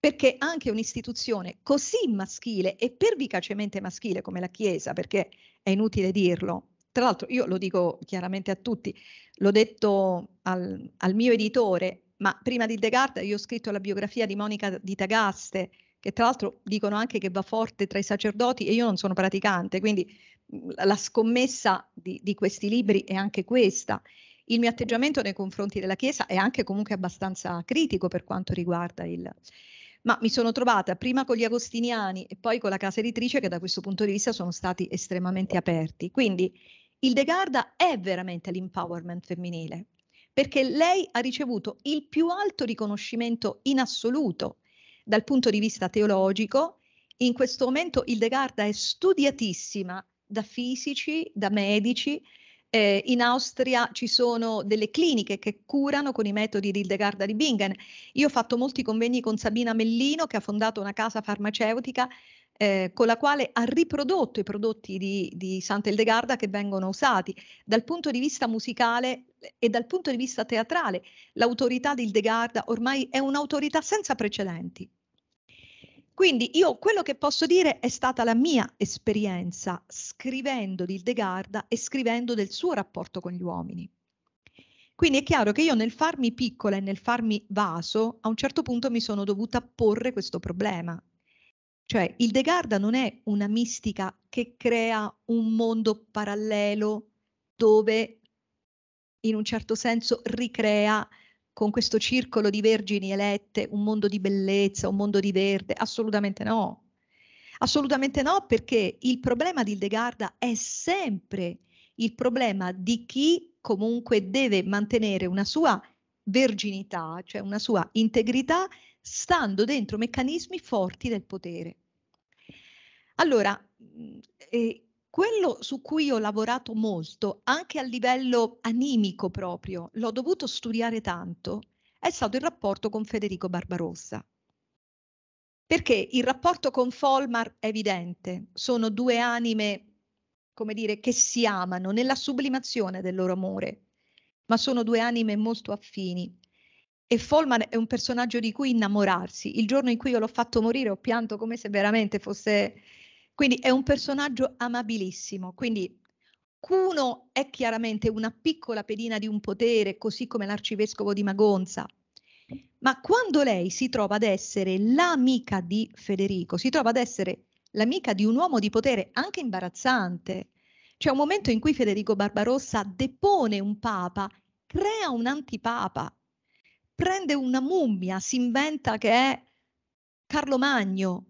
perché anche un'istituzione così maschile e pervicacemente maschile come la Chiesa, perché è inutile dirlo, tra l'altro io lo dico chiaramente a tutti, L'ho detto al, al mio editore, ma prima di Descartes io ho scritto la biografia di Monica di Tagaste, che tra l'altro dicono anche che va forte tra i sacerdoti e io non sono praticante, quindi mhmm, la scommessa di, di, questi libri è anche questa. Il mio atteggiamento nei confronti della Chiesa è anche comunque abbastanza critico per quanto riguarda il... Ma mi sono trovata prima con gli agostiniani e poi con la casa editrice che da questo punto di vista sono stati estremamente aperti. Quindi il De Garda è veramente l'empowerment femminile, perché lei ha ricevuto il più alto riconoscimento in assoluto dal punto di vista teologico. In questo momento il De Garda è studiatissima da fisici, da medici. Eh, in Austria ci sono delle cliniche che curano con i metodi di Hildegarda di Bingen. Io ho fatto molti convegni con Sabina Mellino, che ha fondato una casa farmaceutica eh, con la quale ha riprodotto i prodotti di, di Sant'Eldegarda che vengono usati. Dal punto di vista musicale eh, e dal punto di vista teatrale, l'autorità di Ildegarda ormai è un'autorità senza precedenti. Quindi io quello che posso dire è stata la mia esperienza scrivendo di Ildegarda e scrivendo del suo rapporto con gli uomini. Quindi è chiaro che io nel farmi piccola e nel farmi vaso, a un certo punto mi sono dovuta porre questo problema. Cioè il De Garda non è una mistica che crea un mondo parallelo dove in un certo senso ricrea con questo circolo di vergini elette un mondo di bellezza, un mondo di verde, assolutamente no. Assolutamente no, perché il problema di Hildegarda è sempre il problema di chi comunque deve mantenere una sua verginità, cioè una sua integrità stando dentro meccanismi forti del potere. Allora, eh, quello su cui ho lavorato molto, anche a livello animico proprio, l'ho dovuto studiare tanto, è stato il rapporto con Federico Barbarossa. Perché il rapporto con Folmar è evidente, sono due anime, come dire, che si amano nella sublimazione del loro amore, ma sono due anime molto affini e Folman è un personaggio di cui innamorarsi. Il giorno in cui io l'ho fatto morire ho pianto come se veramente fosse... Quindi è un personaggio amabilissimo. Quindi Cuno è chiaramente una piccola pedina di un potere, così come l'arcivescovo di Magonza. Ma quando lei si trova ad essere l'amica di Federico, si trova ad essere l'amica di un uomo di potere anche imbarazzante, c'è un momento in cui Federico Barbarossa depone un papa, crea un antipapa prende una mummia, si inventa che è Carlo Magno,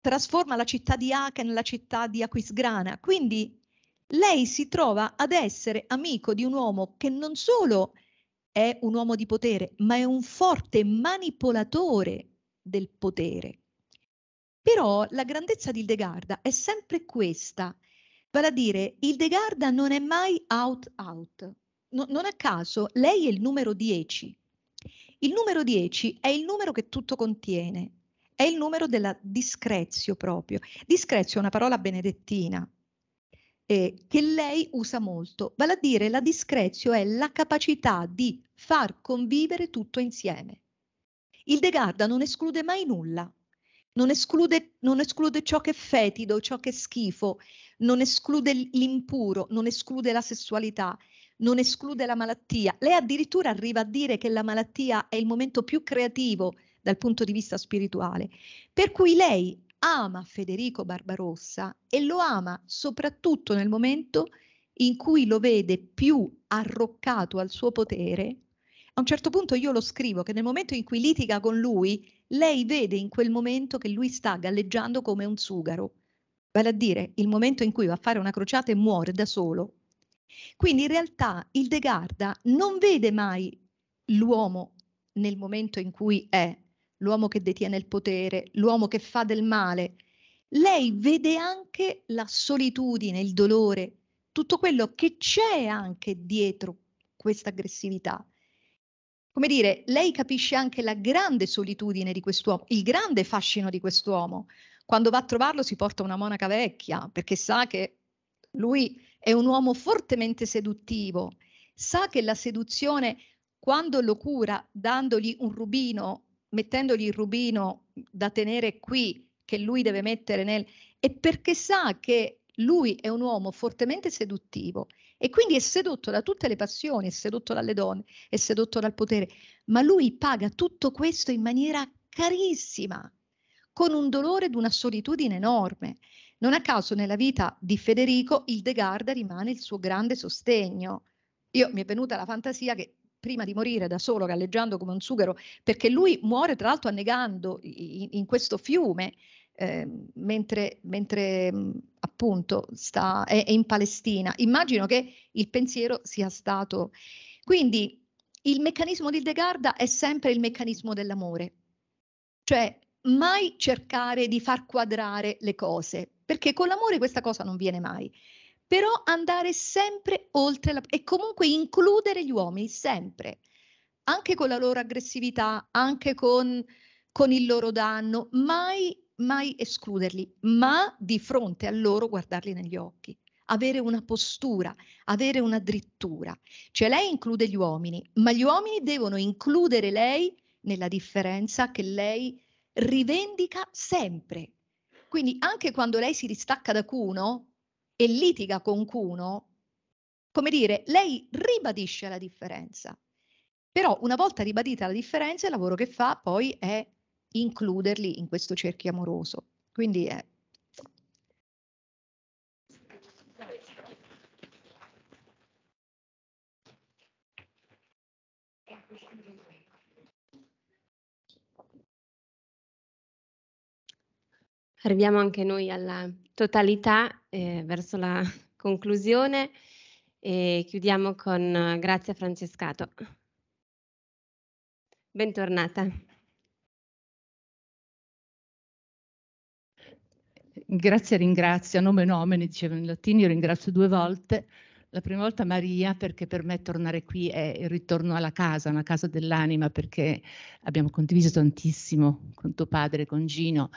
trasforma la città di Acre nella città di Aquisgrana. Quindi lei si trova ad essere amico di un uomo che non solo è un uomo di potere, ma è un forte manipolatore del potere. Però la grandezza di Hildegarda è sempre questa, vale a dire Hildegarda non è mai out out. No, non a caso lei è il numero 10, il numero 10 è il numero che tutto contiene, è il numero della discrezio proprio. Discrezio è una parola benedettina eh, che lei usa molto, vale a dire la discrezio è la capacità di far convivere tutto insieme. Il De Garda non esclude mai nulla, non esclude, non esclude, ciò che è fetido, ciò che è schifo, non esclude l'impuro, non esclude la sessualità, non esclude la malattia. Lei addirittura arriva a dire che la malattia è il momento più creativo dal punto di vista spirituale. Per cui lei ama Federico Barbarossa e lo ama soprattutto nel momento in cui lo vede più arroccato al suo potere. A un certo punto io lo scrivo che nel momento in cui litiga con lui, lei vede in quel momento che lui sta galleggiando come un sugaro, vale a dire il momento in cui va a fare una crociata e muore da solo quindi in realtà il De Garda non vede mai l'uomo nel momento in cui è, l'uomo che detiene il potere, l'uomo che fa del male. Lei vede anche la solitudine, il dolore, tutto quello che c'è anche dietro questa aggressività. Come dire, lei capisce anche la grande solitudine di quest'uomo, il grande fascino di quest'uomo. Quando va a trovarlo si porta una monaca vecchia perché sa che lui è un uomo fortemente seduttivo, sa che la seduzione, quando lo cura, dandogli un rubino, mettendogli il rubino da tenere qui, che lui deve mettere nel... è perché sa che lui è un uomo fortemente seduttivo e quindi è sedotto da tutte le passioni, è sedotto dalle donne, è sedotto dal potere, ma lui paga tutto questo in maniera carissima, con un dolore ed una solitudine enorme. Non a caso nella vita di Federico il De Garda rimane il suo grande sostegno. Io mi è venuta la fantasia che prima di morire da solo, galleggiando come un sughero, perché lui muore tra l'altro annegando in, in questo fiume, eh, mentre, mentre mm, appunto sta, è, è in Palestina. Immagino che il pensiero sia stato... Quindi il meccanismo di De Garda è sempre il meccanismo dell'amore, cioè mai cercare di far quadrare le cose, perché con l'amore questa cosa non viene mai. Però andare sempre oltre la, e comunque includere gli uomini sempre, anche con la loro aggressività, anche con, con il loro danno, mai, mai escluderli, ma di fronte a loro guardarli negli occhi, avere una postura, avere una drittura. Cioè lei include gli uomini, ma gli uomini devono includere lei nella differenza che lei ha rivendica sempre. Quindi anche quando lei si distacca da Cuno e litiga con Cuno, come dire, lei ribadisce la differenza. Però una volta ribadita la differenza, il lavoro che fa poi è includerli in questo cerchio amoroso. Quindi è arriviamo anche noi alla totalità, eh, verso la conclusione e chiudiamo con eh, grazie Francescato. Bentornata. Grazie, ringrazio, a nome nomine, dicevano i latino, ringrazio due volte. La prima volta Maria perché per me tornare qui è il ritorno alla casa, una casa dell'anima perché abbiamo condiviso tantissimo con tuo padre, con Gino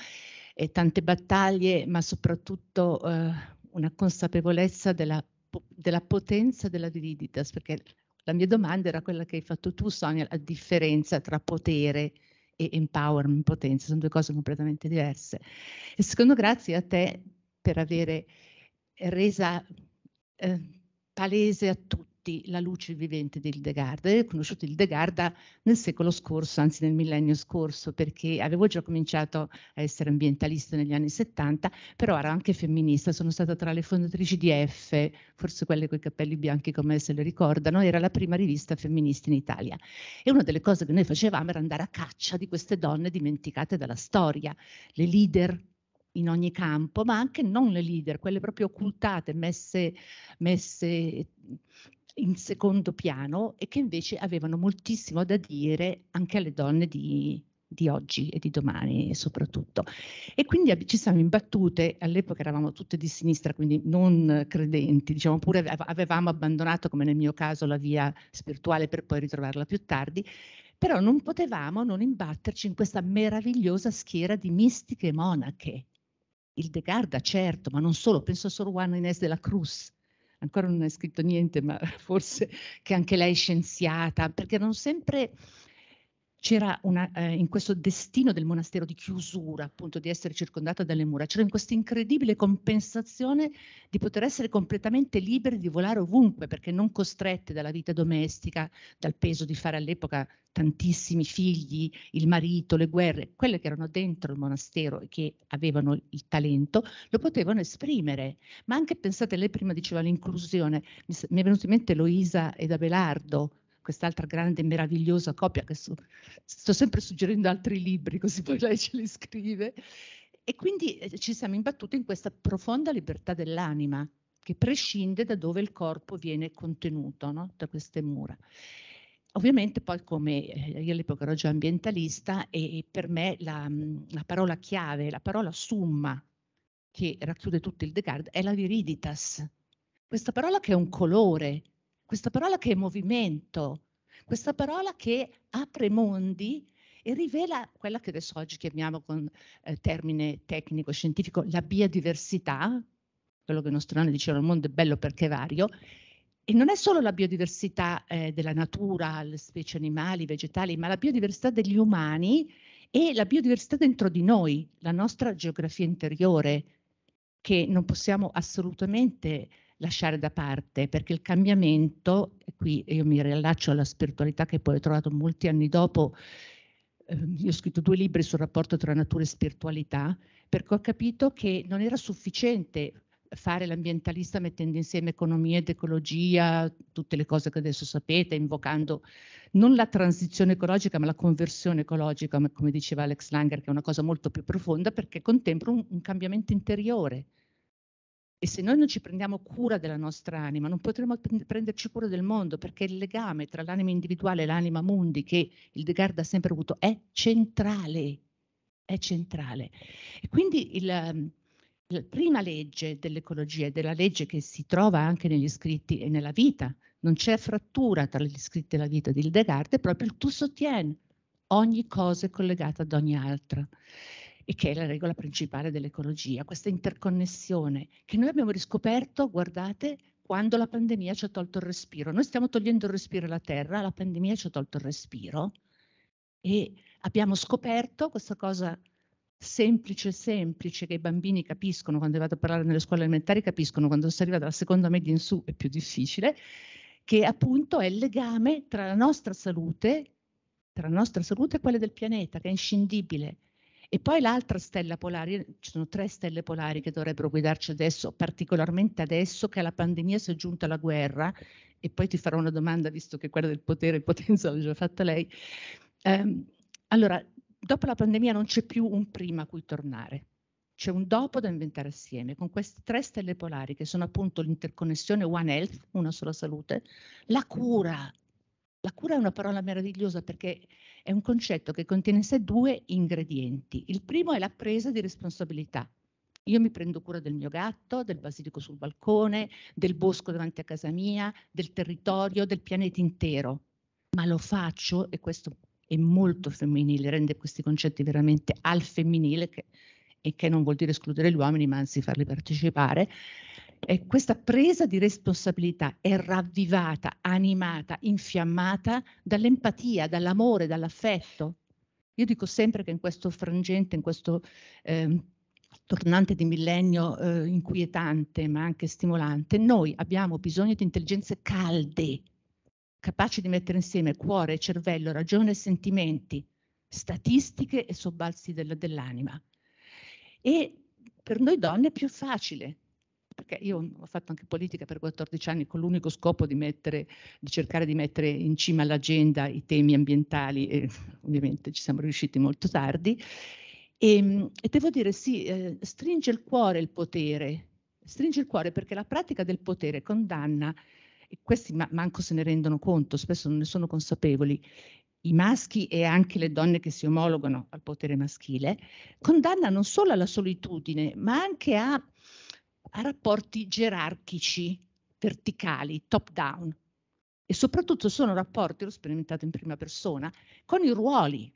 e tante battaglie, ma soprattutto eh, una consapevolezza della, della, potenza della Viriditas, perché la mia domanda era quella che hai fatto tu, Sonia, la differenza tra potere e empowerment, potenza, sono due cose completamente diverse. E secondo grazie a te per avere resa eh, palese a tutti tutti la luce vivente del De Garda. Io ho conosciuto il De Garda nel secolo scorso, anzi nel millennio scorso, perché avevo già cominciato a essere ambientalista negli anni 70, però ero anche femminista, sono stata tra le fondatrici di F, forse quelle con i capelli bianchi come se le ricordano, era la prima rivista femminista in Italia. E una delle cose che noi facevamo era andare a caccia di queste donne dimenticate dalla storia, le leader in ogni campo, ma anche non le leader, quelle proprio occultate, messe, messe in secondo piano e che invece avevano moltissimo da dire anche alle donne di, di oggi e di domani soprattutto. E quindi ci siamo imbattute, all'epoca eravamo tutte di sinistra, quindi non credenti, diciamo pure avevamo abbandonato, come nel mio caso, la via spirituale per poi ritrovarla più tardi, però non potevamo non imbatterci in questa meravigliosa schiera di mistiche monache. Il De Garda, certo, ma non solo, penso a Sor Juana Inés della Cruz, ancora non hai scritto niente, ma forse che anche lei è scienziata, perché non sempre c'era una, eh, in questo destino del monastero di chiusura, appunto di essere circondata dalle mura, c'era in questa incredibile compensazione di poter essere completamente liberi di volare ovunque, perché non costrette dalla vita domestica, dal peso di fare all'epoca tantissimi figli, il marito, le guerre, quelle che erano dentro il monastero e che avevano il talento, lo potevano esprimere. Ma anche pensate, lei prima diceva l'inclusione, mi, è venuto in mente Loisa ed Abelardo, quest'altra grande e meravigliosa copia che so, sto sempre suggerendo altri libri così poi lei ce li scrive. E quindi eh, ci siamo imbattuti in questa profonda libertà dell'anima che prescinde da dove il corpo viene contenuto, no? da queste mura. Ovviamente poi come eh, io all'epoca ero già ambientalista e per me la, mm, la parola chiave, la parola summa che racchiude tutto il Descartes è la viriditas. Questa parola che è un colore, questa parola che è movimento, questa parola che apre mondi e rivela quella che adesso oggi chiamiamo con eh, termine tecnico-scientifico la biodiversità, quello che i nostri nonni dicevano il mondo è bello perché è vario, e non è solo la biodiversità eh, della natura, le specie animali, vegetali, ma la biodiversità degli umani e la biodiversità dentro di noi, la nostra geografia interiore, che non possiamo assolutamente lasciare da parte, perché il cambiamento, e qui io mi riallaccio alla spiritualità che poi ho trovato molti anni dopo, eh, io ho scritto due libri sul rapporto tra natura e spiritualità, perché ho capito che non era sufficiente fare l'ambientalista mettendo insieme economia ed ecologia, tutte le cose che adesso sapete, invocando non la transizione ecologica, ma la conversione ecologica, come diceva Alex Langer, che è una cosa molto più profonda perché contempla un, un cambiamento interiore e se noi non ci prendiamo cura della nostra anima, non potremo prenderci cura del mondo, perché il legame tra l'anima individuale e l'anima mundi, che il De Garde ha sempre avuto, è centrale. È centrale. E quindi il, la prima legge dell'ecologia, della legge che si trova anche negli scritti e nella vita, non c'è frattura tra gli scritti e la vita di Descartes, è proprio il tu sottien, ogni cosa è collegata ad ogni altra e che è la regola principale dell'ecologia, questa interconnessione che noi abbiamo riscoperto, guardate, quando la pandemia ci ha tolto il respiro. Noi stiamo togliendo il respiro alla Terra, la pandemia ci ha tolto il respiro e abbiamo scoperto questa cosa semplice, semplice, che i bambini capiscono quando vado a parlare nelle scuole elementari, capiscono quando si arriva dalla seconda media in su è più difficile, che appunto è il legame tra la nostra salute, tra la nostra salute e quella del pianeta, che è inscindibile. E poi l'altra stella polare, ci sono tre stelle polari che dovrebbero guidarci adesso, particolarmente adesso che alla pandemia si è giunta la guerra, e poi ti farò una domanda, visto che quella del potere e potenza l'ha già fatta lei. Um, allora, dopo la pandemia non c'è più un prima a cui tornare, c'è un dopo da inventare assieme, con queste tre stelle polari che sono appunto l'interconnessione One Health, una sola salute, la mm-hmm. cura la cura è una parola meravigliosa perché è un concetto che contiene in sé due ingredienti. Il primo è la presa di responsabilità. Io mi prendo cura del mio gatto, del basilico sul balcone, del bosco davanti a casa mia, del territorio, del pianeta intero. Ma lo faccio, e questo è molto femminile, rende questi concetti veramente al femminile, che, e che non vuol dire escludere gli uomini, ma anzi farli partecipare, eh, questa presa di responsabilità è ravvivata, animata, infiammata dall'empatia, dall'amore, dall'affetto. Io dico sempre che in questo frangente, in questo eh, tornante di millennio eh, inquietante ma anche stimolante, noi abbiamo bisogno di intelligenze calde, capaci di mettere insieme cuore, cervello, ragione e sentimenti, statistiche e sobbalzi del, dell'anima. E per noi donne è più facile, perché io ho fatto anche politica per 14 anni con l'unico scopo di, mettere, di cercare di mettere in cima all'agenda i temi ambientali e ovviamente ci siamo riusciti molto tardi. E, ehm, e devo dire sì, eh, stringe il cuore il potere, stringe il cuore perché la pratica del potere condanna, e questi ma- manco se ne rendono conto, spesso non ne sono consapevoli, i maschi e anche le donne che si omologano al potere maschile, condanna non solo alla solitudine, ma anche a a rapporti gerarchici, verticali, top down. E soprattutto sono rapporti, l'ho sperimentato in prima persona, con i ruoli.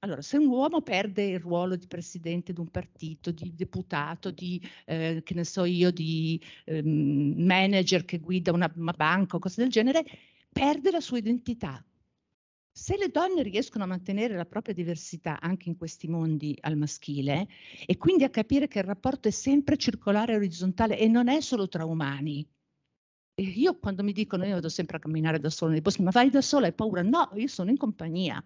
Allora, se un uomo perde il ruolo di presidente di un partito, di deputato, di, eh, che ne so io, di eh, manager che guida una, una banca o cose del genere, perde la sua identità, se le donne riescono a mantenere la propria diversità anche in questi mondi al maschile e quindi a capire che il rapporto è sempre circolare e orizzontale e non è solo tra umani. io quando mi dicono io vado sempre a camminare da sola nei boschi, ma vai da sola hai paura? No, io sono in compagnia,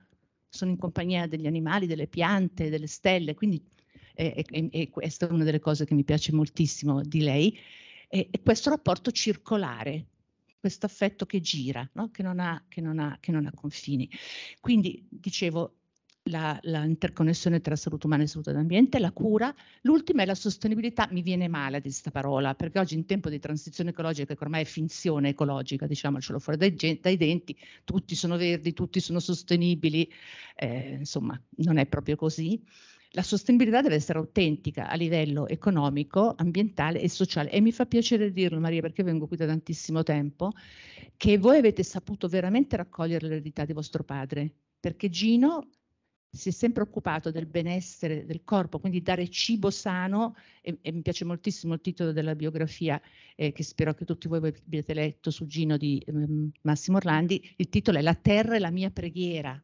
sono in compagnia degli animali, delle piante, delle stelle, quindi e, e, e questa è una delle cose che mi piace moltissimo di lei, è questo rapporto circolare questo affetto che gira, no? che, non ha, che, non ha, che non ha confini. Quindi, dicevo, l'interconnessione tra salute umana e salute dell'ambiente, la cura, l'ultima è la sostenibilità, mi viene male di questa parola, perché oggi in tempo di transizione ecologica, che ormai è finzione ecologica, diciamocelo fuori dai, dai denti, tutti sono verdi, tutti sono sostenibili, eh, insomma non è proprio così. La sostenibilità deve essere autentica a livello economico, ambientale e sociale. E mi fa piacere dirlo, Maria, perché vengo qui da tantissimo tempo, che voi avete saputo veramente raccogliere l'eredità di vostro padre, perché Gino si è sempre occupato del benessere del corpo, quindi dare cibo sano, e, e mi piace moltissimo il titolo della biografia eh, che spero che tutti voi abbiate letto su Gino di ehm, Massimo Orlandi, il titolo è La terra è la mia preghiera,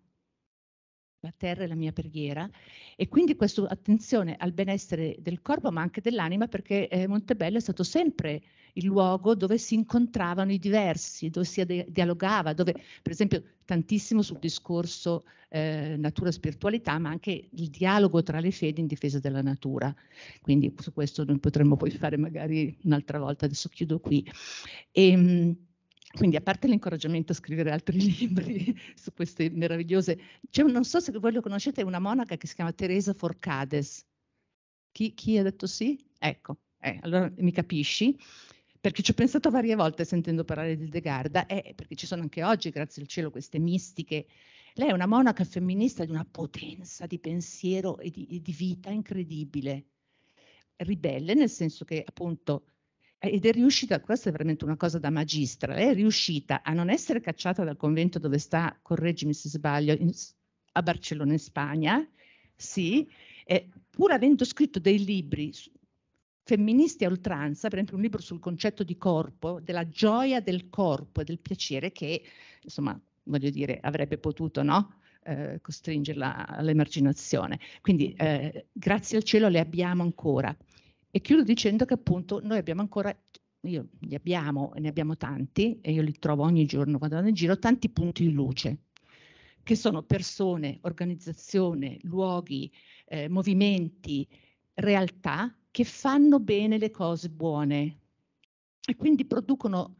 la terra è la mia preghiera e quindi questa attenzione al benessere del corpo ma anche dell'anima perché eh, Montebello è stato sempre il luogo dove si incontravano i diversi, dove si dialogava, dove per esempio tantissimo sul discorso eh, natura-spiritualità ma anche il dialogo tra le fedi in difesa della natura. Quindi su questo noi potremmo poi fare magari un'altra volta, adesso chiudo qui. E, ehm, quindi a parte l'incoraggiamento a scrivere altri libri su queste meravigliose, cioè, non so se voi lo conoscete, è una monaca che si chiama Teresa Forcades. Chi, chi ha detto sì? Ecco, eh, allora mi capisci perché ci ho pensato varie volte sentendo parlare di De Garda, eh, perché ci sono anche oggi, grazie al cielo, queste mistiche. Lei è una monaca femminista di una potenza di pensiero e di, di vita incredibile, ribelle nel senso che appunto eh, ed è riuscita, questa è veramente una cosa da magistra, lei è riuscita a non essere cacciata dal convento dove sta, correggimi se sbaglio, in, a Barcellona in Spagna, sì, eh, pur avendo scritto dei libri femministi a oltranza, per esempio un libro sul concetto di corpo, della gioia del corpo e del piacere che, insomma, voglio dire, avrebbe potuto, no? Eh, costringerla all'emarginazione. Quindi eh, grazie al cielo le abbiamo ancora. E chiudo dicendo che appunto noi abbiamo ancora io li abbiamo e ne abbiamo tanti e io li trovo ogni giorno quando vado in giro, tanti punti di luce che sono persone, organizzazione, luoghi, eh, movimenti, realtà che fanno bene le cose buone e quindi producono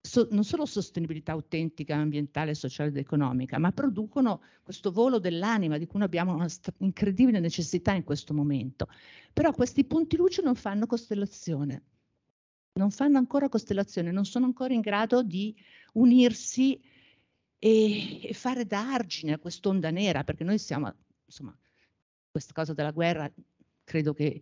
so, non solo sostenibilità autentica, ambientale, sociale ed economica, ma producono questo volo dell'anima di cui abbiamo una st- incredibile necessità in questo momento. Però questi punti luce non fanno costellazione, non fanno ancora costellazione, non sono ancora in grado di unirsi e, e fare da argine a quest'onda nera, perché noi siamo, insomma, questa cosa della guerra credo che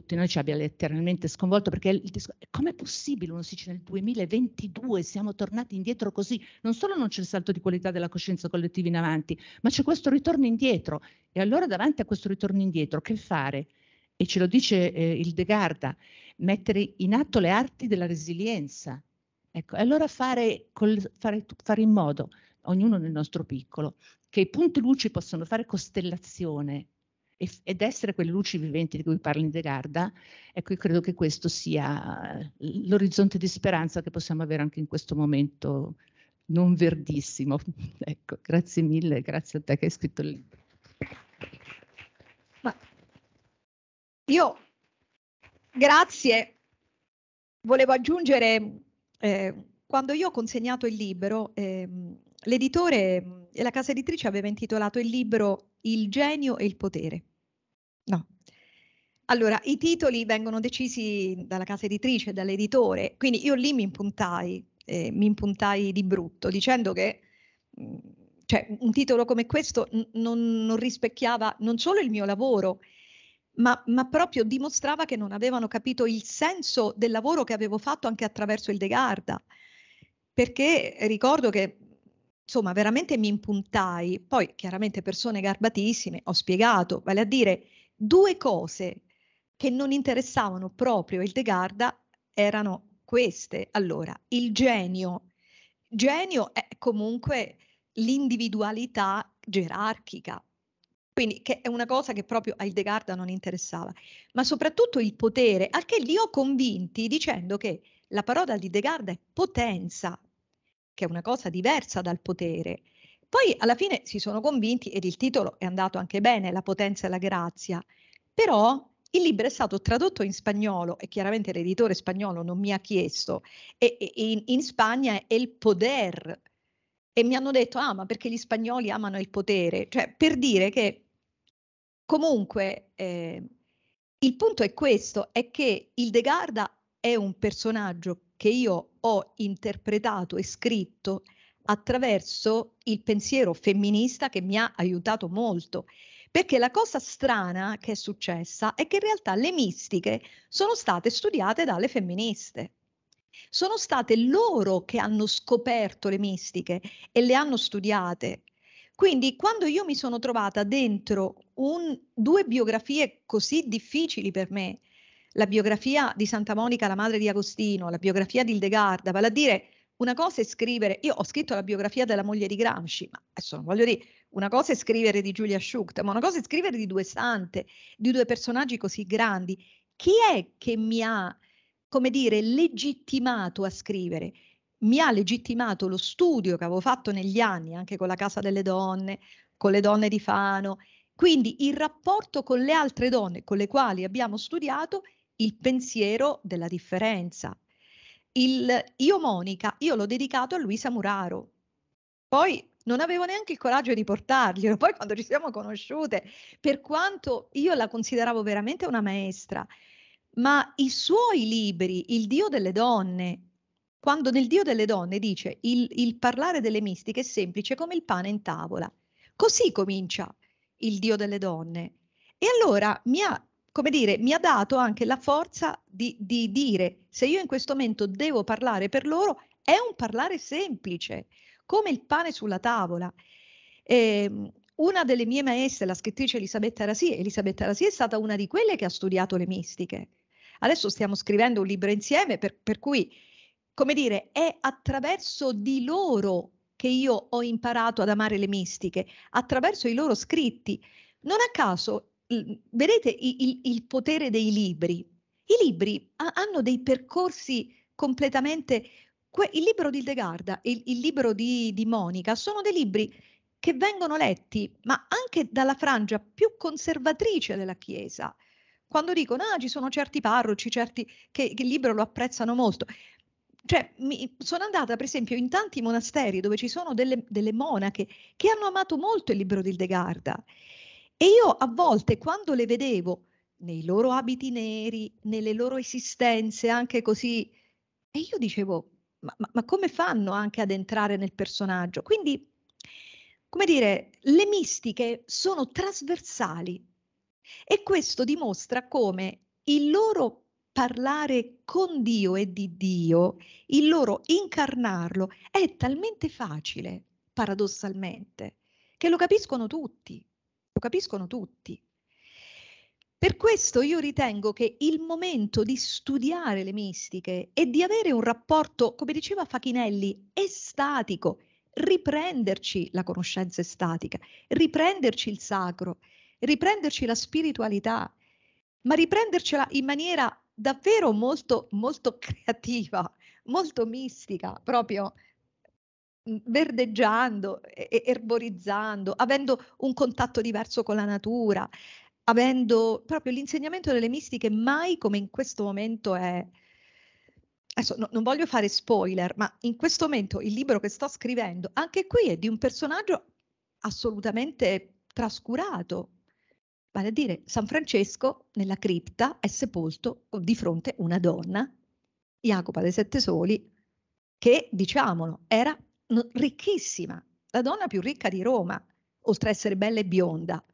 tutti noi ci abbia letteralmente sconvolto perché il discor- com'è possibile uno si dice nel 2022 siamo tornati indietro così? Non solo non c'è il salto di qualità della coscienza collettiva in avanti, ma c'è questo ritorno indietro. E allora davanti a questo ritorno indietro che fare? E ce lo dice eh, il De Garda, mettere in atto le arti della resilienza. Ecco, e allora fare, col, fare, fare in modo, ognuno nel nostro piccolo, che i punti luci possano fare costellazione ed essere quelle luci viventi di cui parla Indegarda, ecco io credo che questo sia l'orizzonte di speranza che possiamo avere anche in questo momento non verdissimo. Ecco, grazie mille, grazie a te che hai scritto il libro. Ma io grazie, volevo aggiungere, eh, quando io ho consegnato il libro, eh, l'editore e la casa editrice aveva intitolato il libro Il genio e il potere. No. Allora, i titoli vengono decisi dalla casa editrice, dall'editore, quindi io lì mi impuntai, eh, mi impuntai di brutto, dicendo che mm, cioè, un titolo come questo n- non, non, rispecchiava non solo il mio lavoro, ma, ma, proprio dimostrava che non avevano capito il senso del lavoro che avevo fatto anche attraverso il De Garda. Perché ricordo che insomma veramente mi impuntai, poi chiaramente persone garbatissime, ho spiegato, vale a dire Due cose che non interessavano proprio il De Garda erano queste. Allora, il genio. Genio è comunque l'individualità gerarchica, quindi che è una cosa che proprio a De Garda non interessava, ma soprattutto il potere, al che li ho convinti dicendo che la parola di De Garda è potenza, che è una cosa diversa dal potere, poi alla fine si sono convinti, ed il titolo è andato anche bene, La potenza e la grazia, però il libro è stato tradotto in spagnolo e chiaramente l'editore spagnolo non mi ha chiesto, e, e in, in, Spagna è il poder. E mi hanno detto, ah, ma perché gli spagnoli amano il potere? Cioè, per dire che comunque eh, il punto è questo, è che il De Garda è un personaggio che io ho interpretato e scritto attraverso il pensiero femminista che mi ha aiutato molto. Perché la cosa strana che è successa è che in realtà le mistiche sono state studiate dalle femministe. Sono state loro che hanno scoperto le mistiche e le hanno studiate. Quindi quando io mi sono trovata dentro un, due biografie così difficili per me, la biografia di Santa Monica, la madre di Agostino, la biografia di Ildegarda, vale a dire una cosa è scrivere, io ho scritto la biografia della moglie di Gramsci, ma adesso non voglio dire, una cosa è scrivere di Giulia Schucht, ma una cosa è scrivere di due sante, di due personaggi così grandi. Chi è che mi ha, come dire, legittimato a scrivere? Mi ha legittimato lo studio che avevo fatto negli anni, anche con la Casa delle Donne, con le donne di Fano, quindi il rapporto con le altre donne con le quali abbiamo studiato il pensiero della differenza, il Io Monica, io l'ho dedicato a Luisa Muraro. Poi non avevo neanche il coraggio di portarglielo, poi quando ci siamo conosciute, per quanto io la consideravo veramente una maestra, ma i suoi libri, Il Dio delle donne, quando nel Dio delle donne dice il, il parlare delle mistiche è semplice come il pane in tavola. Così comincia il Dio delle donne. E allora mi ha, come dire, mi ha dato anche la forza di, di dire se io in questo momento devo parlare per loro, è un parlare semplice, come il pane sulla tavola. Eh, una delle mie maestre, la scrittrice Elisabetta Rasi, Elisabetta Rasi è stata una di quelle che ha studiato le mistiche. Adesso stiamo scrivendo un libro insieme, per, per cui, come dire, è attraverso di loro che io ho imparato ad amare le mistiche, attraverso i loro scritti. Non a caso, vedete il, il, il potere dei libri, i libri ha, hanno dei percorsi completamente... Que, il libro di De Garda e il, il, libro di, di Monica sono dei libri che vengono letti, ma anche dalla frangia più conservatrice della Chiesa, quando dicono, ah, ci sono certi parroci, certi che, che il libro lo apprezzano molto. Cioè, mi, sono andata, per esempio, in tanti monasteri dove ci sono delle, delle monache che hanno amato molto il libro di Hildegarda. E io a volte, quando le vedevo nei loro abiti neri, nelle loro esistenze anche così. E io dicevo, ma, ma, ma come fanno anche ad entrare nel personaggio? Quindi, come dire, le mistiche sono trasversali e questo dimostra come il loro parlare con Dio e di Dio, il loro incarnarlo, è talmente facile, paradossalmente, che lo capiscono tutti, lo capiscono tutti. Per questo io ritengo che il momento di studiare le mistiche e di avere un rapporto, come diceva Facchinelli, estatico, riprenderci la conoscenza estatica, riprenderci il sacro, riprenderci la spiritualità, ma riprendercela in maniera davvero molto, molto creativa, molto mistica, proprio mm, verdeggiando, erborizzando, avendo un contatto diverso con la natura, avendo proprio l'insegnamento delle mistiche mai come in questo momento è... Adesso no, non voglio fare spoiler, ma in questo momento il libro che sto scrivendo, anche qui è di un personaggio assolutamente trascurato, vale a dire San Francesco nella cripta è sepolto di fronte a una donna, Jacopa dei Sette Soli, che diciamolo era ricchissima, la donna più ricca di Roma, oltre a essere bella e bionda.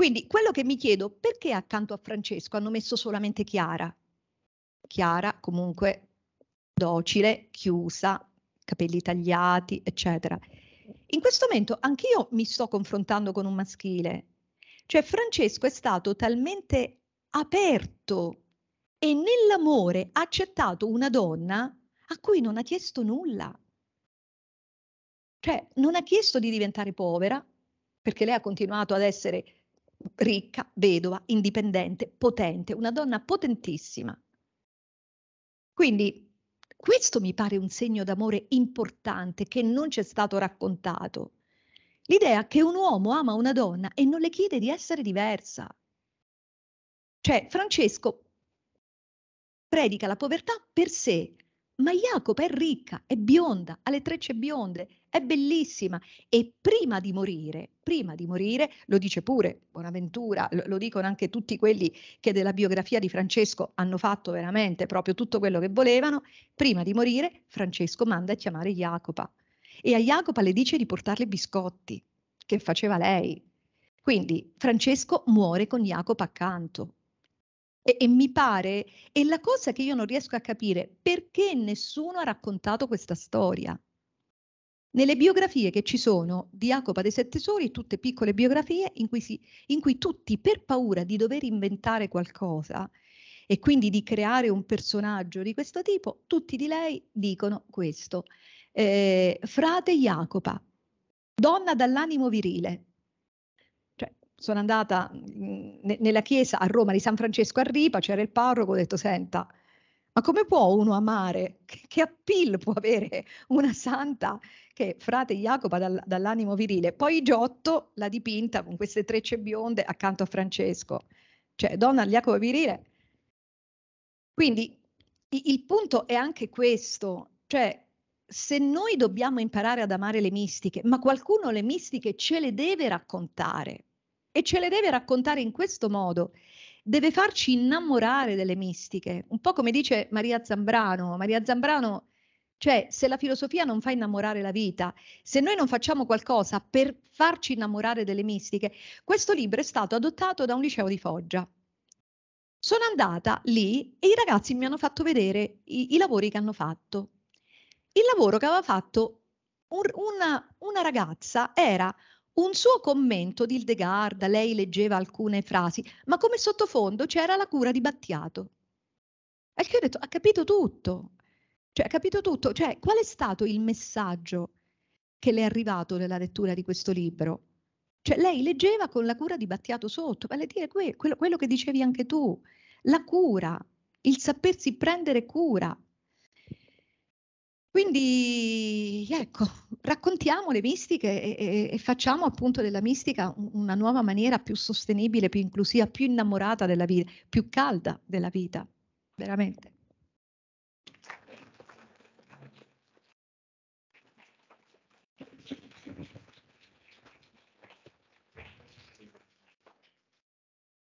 Quindi quello che mi chiedo, perché accanto a Francesco hanno messo solamente Chiara? Chiara comunque docile, chiusa, capelli tagliati, eccetera. In questo momento anch'io mi sto confrontando con un maschile, cioè Francesco è stato talmente aperto e nell'amore ha accettato una donna a cui non ha chiesto nulla. Cioè non ha chiesto di diventare povera, perché lei ha continuato ad essere ricca, vedova, indipendente, potente, una donna potentissima. Quindi questo mi pare un segno d'amore importante che non ci è stato raccontato. L'idea che un uomo ama una donna e non le chiede di essere diversa. Cioè, Francesco predica la povertà per sé, ma Jacopo è ricca, è bionda, ha le trecce bionde, è bellissima e prima di morire, prima di morire, lo dice pure Bonaventura, lo, lo dicono anche tutti quelli che della biografia di Francesco hanno fatto veramente proprio tutto quello che volevano, prima di morire Francesco manda a chiamare Jacopa e a Jacopa le dice di portarle biscotti, che faceva lei. Quindi Francesco muore con Jacopa accanto. E, e, mi pare, e la cosa che io non riesco a capire, perché nessuno ha raccontato questa storia? Nelle biografie che ci sono di Jacopo dei Sette Sori, tutte piccole biografie in cui, si, in cui tutti per paura di dover inventare qualcosa e quindi di creare un personaggio di questo tipo, tutti di lei dicono questo. Eh, frate Jacopa, donna dall'animo virile. Cioè, sono andata mh, mm, nella chiesa a Roma di San Francesco a Ripa, c'era il parroco, ho detto senta, ma come può uno amare? Che, appeal può avere una santa che frate Jacopo dal, dall'animo virile? Poi Giotto l'ha dipinta con queste trecce bionde accanto a Francesco, cioè donna Jacopo virile. Quindi il punto è anche questo, cioè se noi dobbiamo imparare ad amare le mistiche, ma qualcuno le mistiche ce le deve raccontare e ce le deve raccontare in questo modo deve farci innamorare delle mistiche, un po' come dice Maria Zambrano. Maria Zambrano, cioè, se la filosofia non fa innamorare la vita, se noi non facciamo qualcosa per farci innamorare delle mistiche, questo libro è stato adottato da un liceo di Foggia. Sono andata lì e i ragazzi mi hanno fatto vedere i, i lavori che hanno fatto. Il lavoro che aveva fatto un, una, una ragazza era un suo commento di Hildegard, lei leggeva alcune frasi, ma come sottofondo c'era la cura di Battiato. E che ho detto, ha capito tutto. Cioè, ha capito tutto. Cioè, qual è stato il messaggio che le è arrivato nella lettura di questo libro? Cioè, lei leggeva con la cura di Battiato sotto, vale a dire quello, quello che dicevi anche tu, la cura, il sapersi prendere cura, quindi ecco, raccontiamo le mistiche e, e, e, facciamo appunto della mistica una nuova maniera più sostenibile, più inclusiva, più innamorata della vita, più calda della vita, veramente.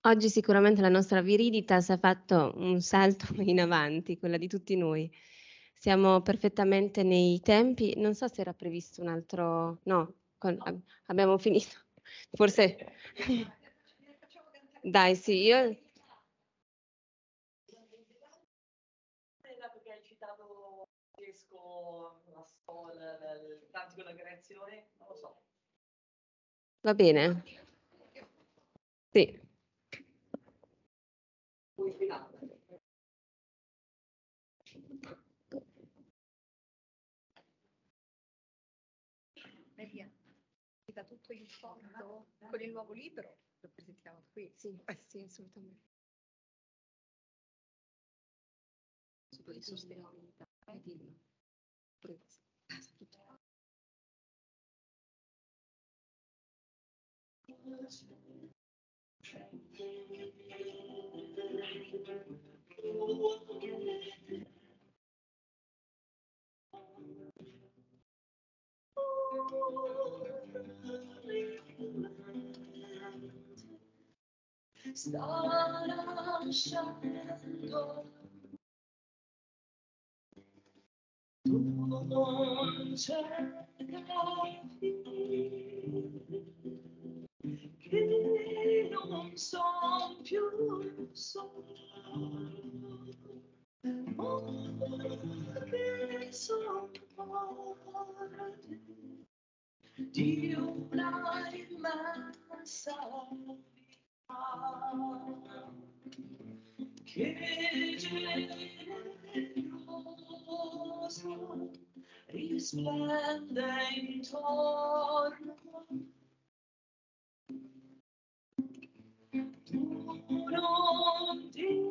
Oggi sicuramente la nostra viridità si è fatto un salto in avanti, quella di tutti noi siamo perfettamente nei tempi. Non so se era previsto un altro. No, con... no. abbiamo finito. Forse. Eh. Dai, sì, io. Perché hai citato Francesco, la storia, tanti creazione, non lo so. Va bene. Sì. Puoi spiegare. da tutto il fondo con il nuovo libro, lo presentiamo qui. Sì, eh, sì assolutamente. Di sostenibilità e Stara kända Kvinnor som pjusar Månen do you light my soul? Gecenin risplenden Tu non ti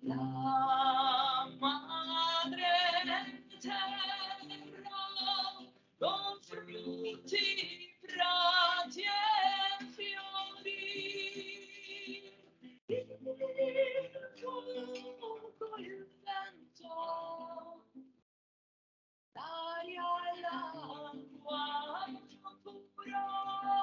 La madre terra con frutti, prati e fiori, il vento, l'aria e l'acqua pura.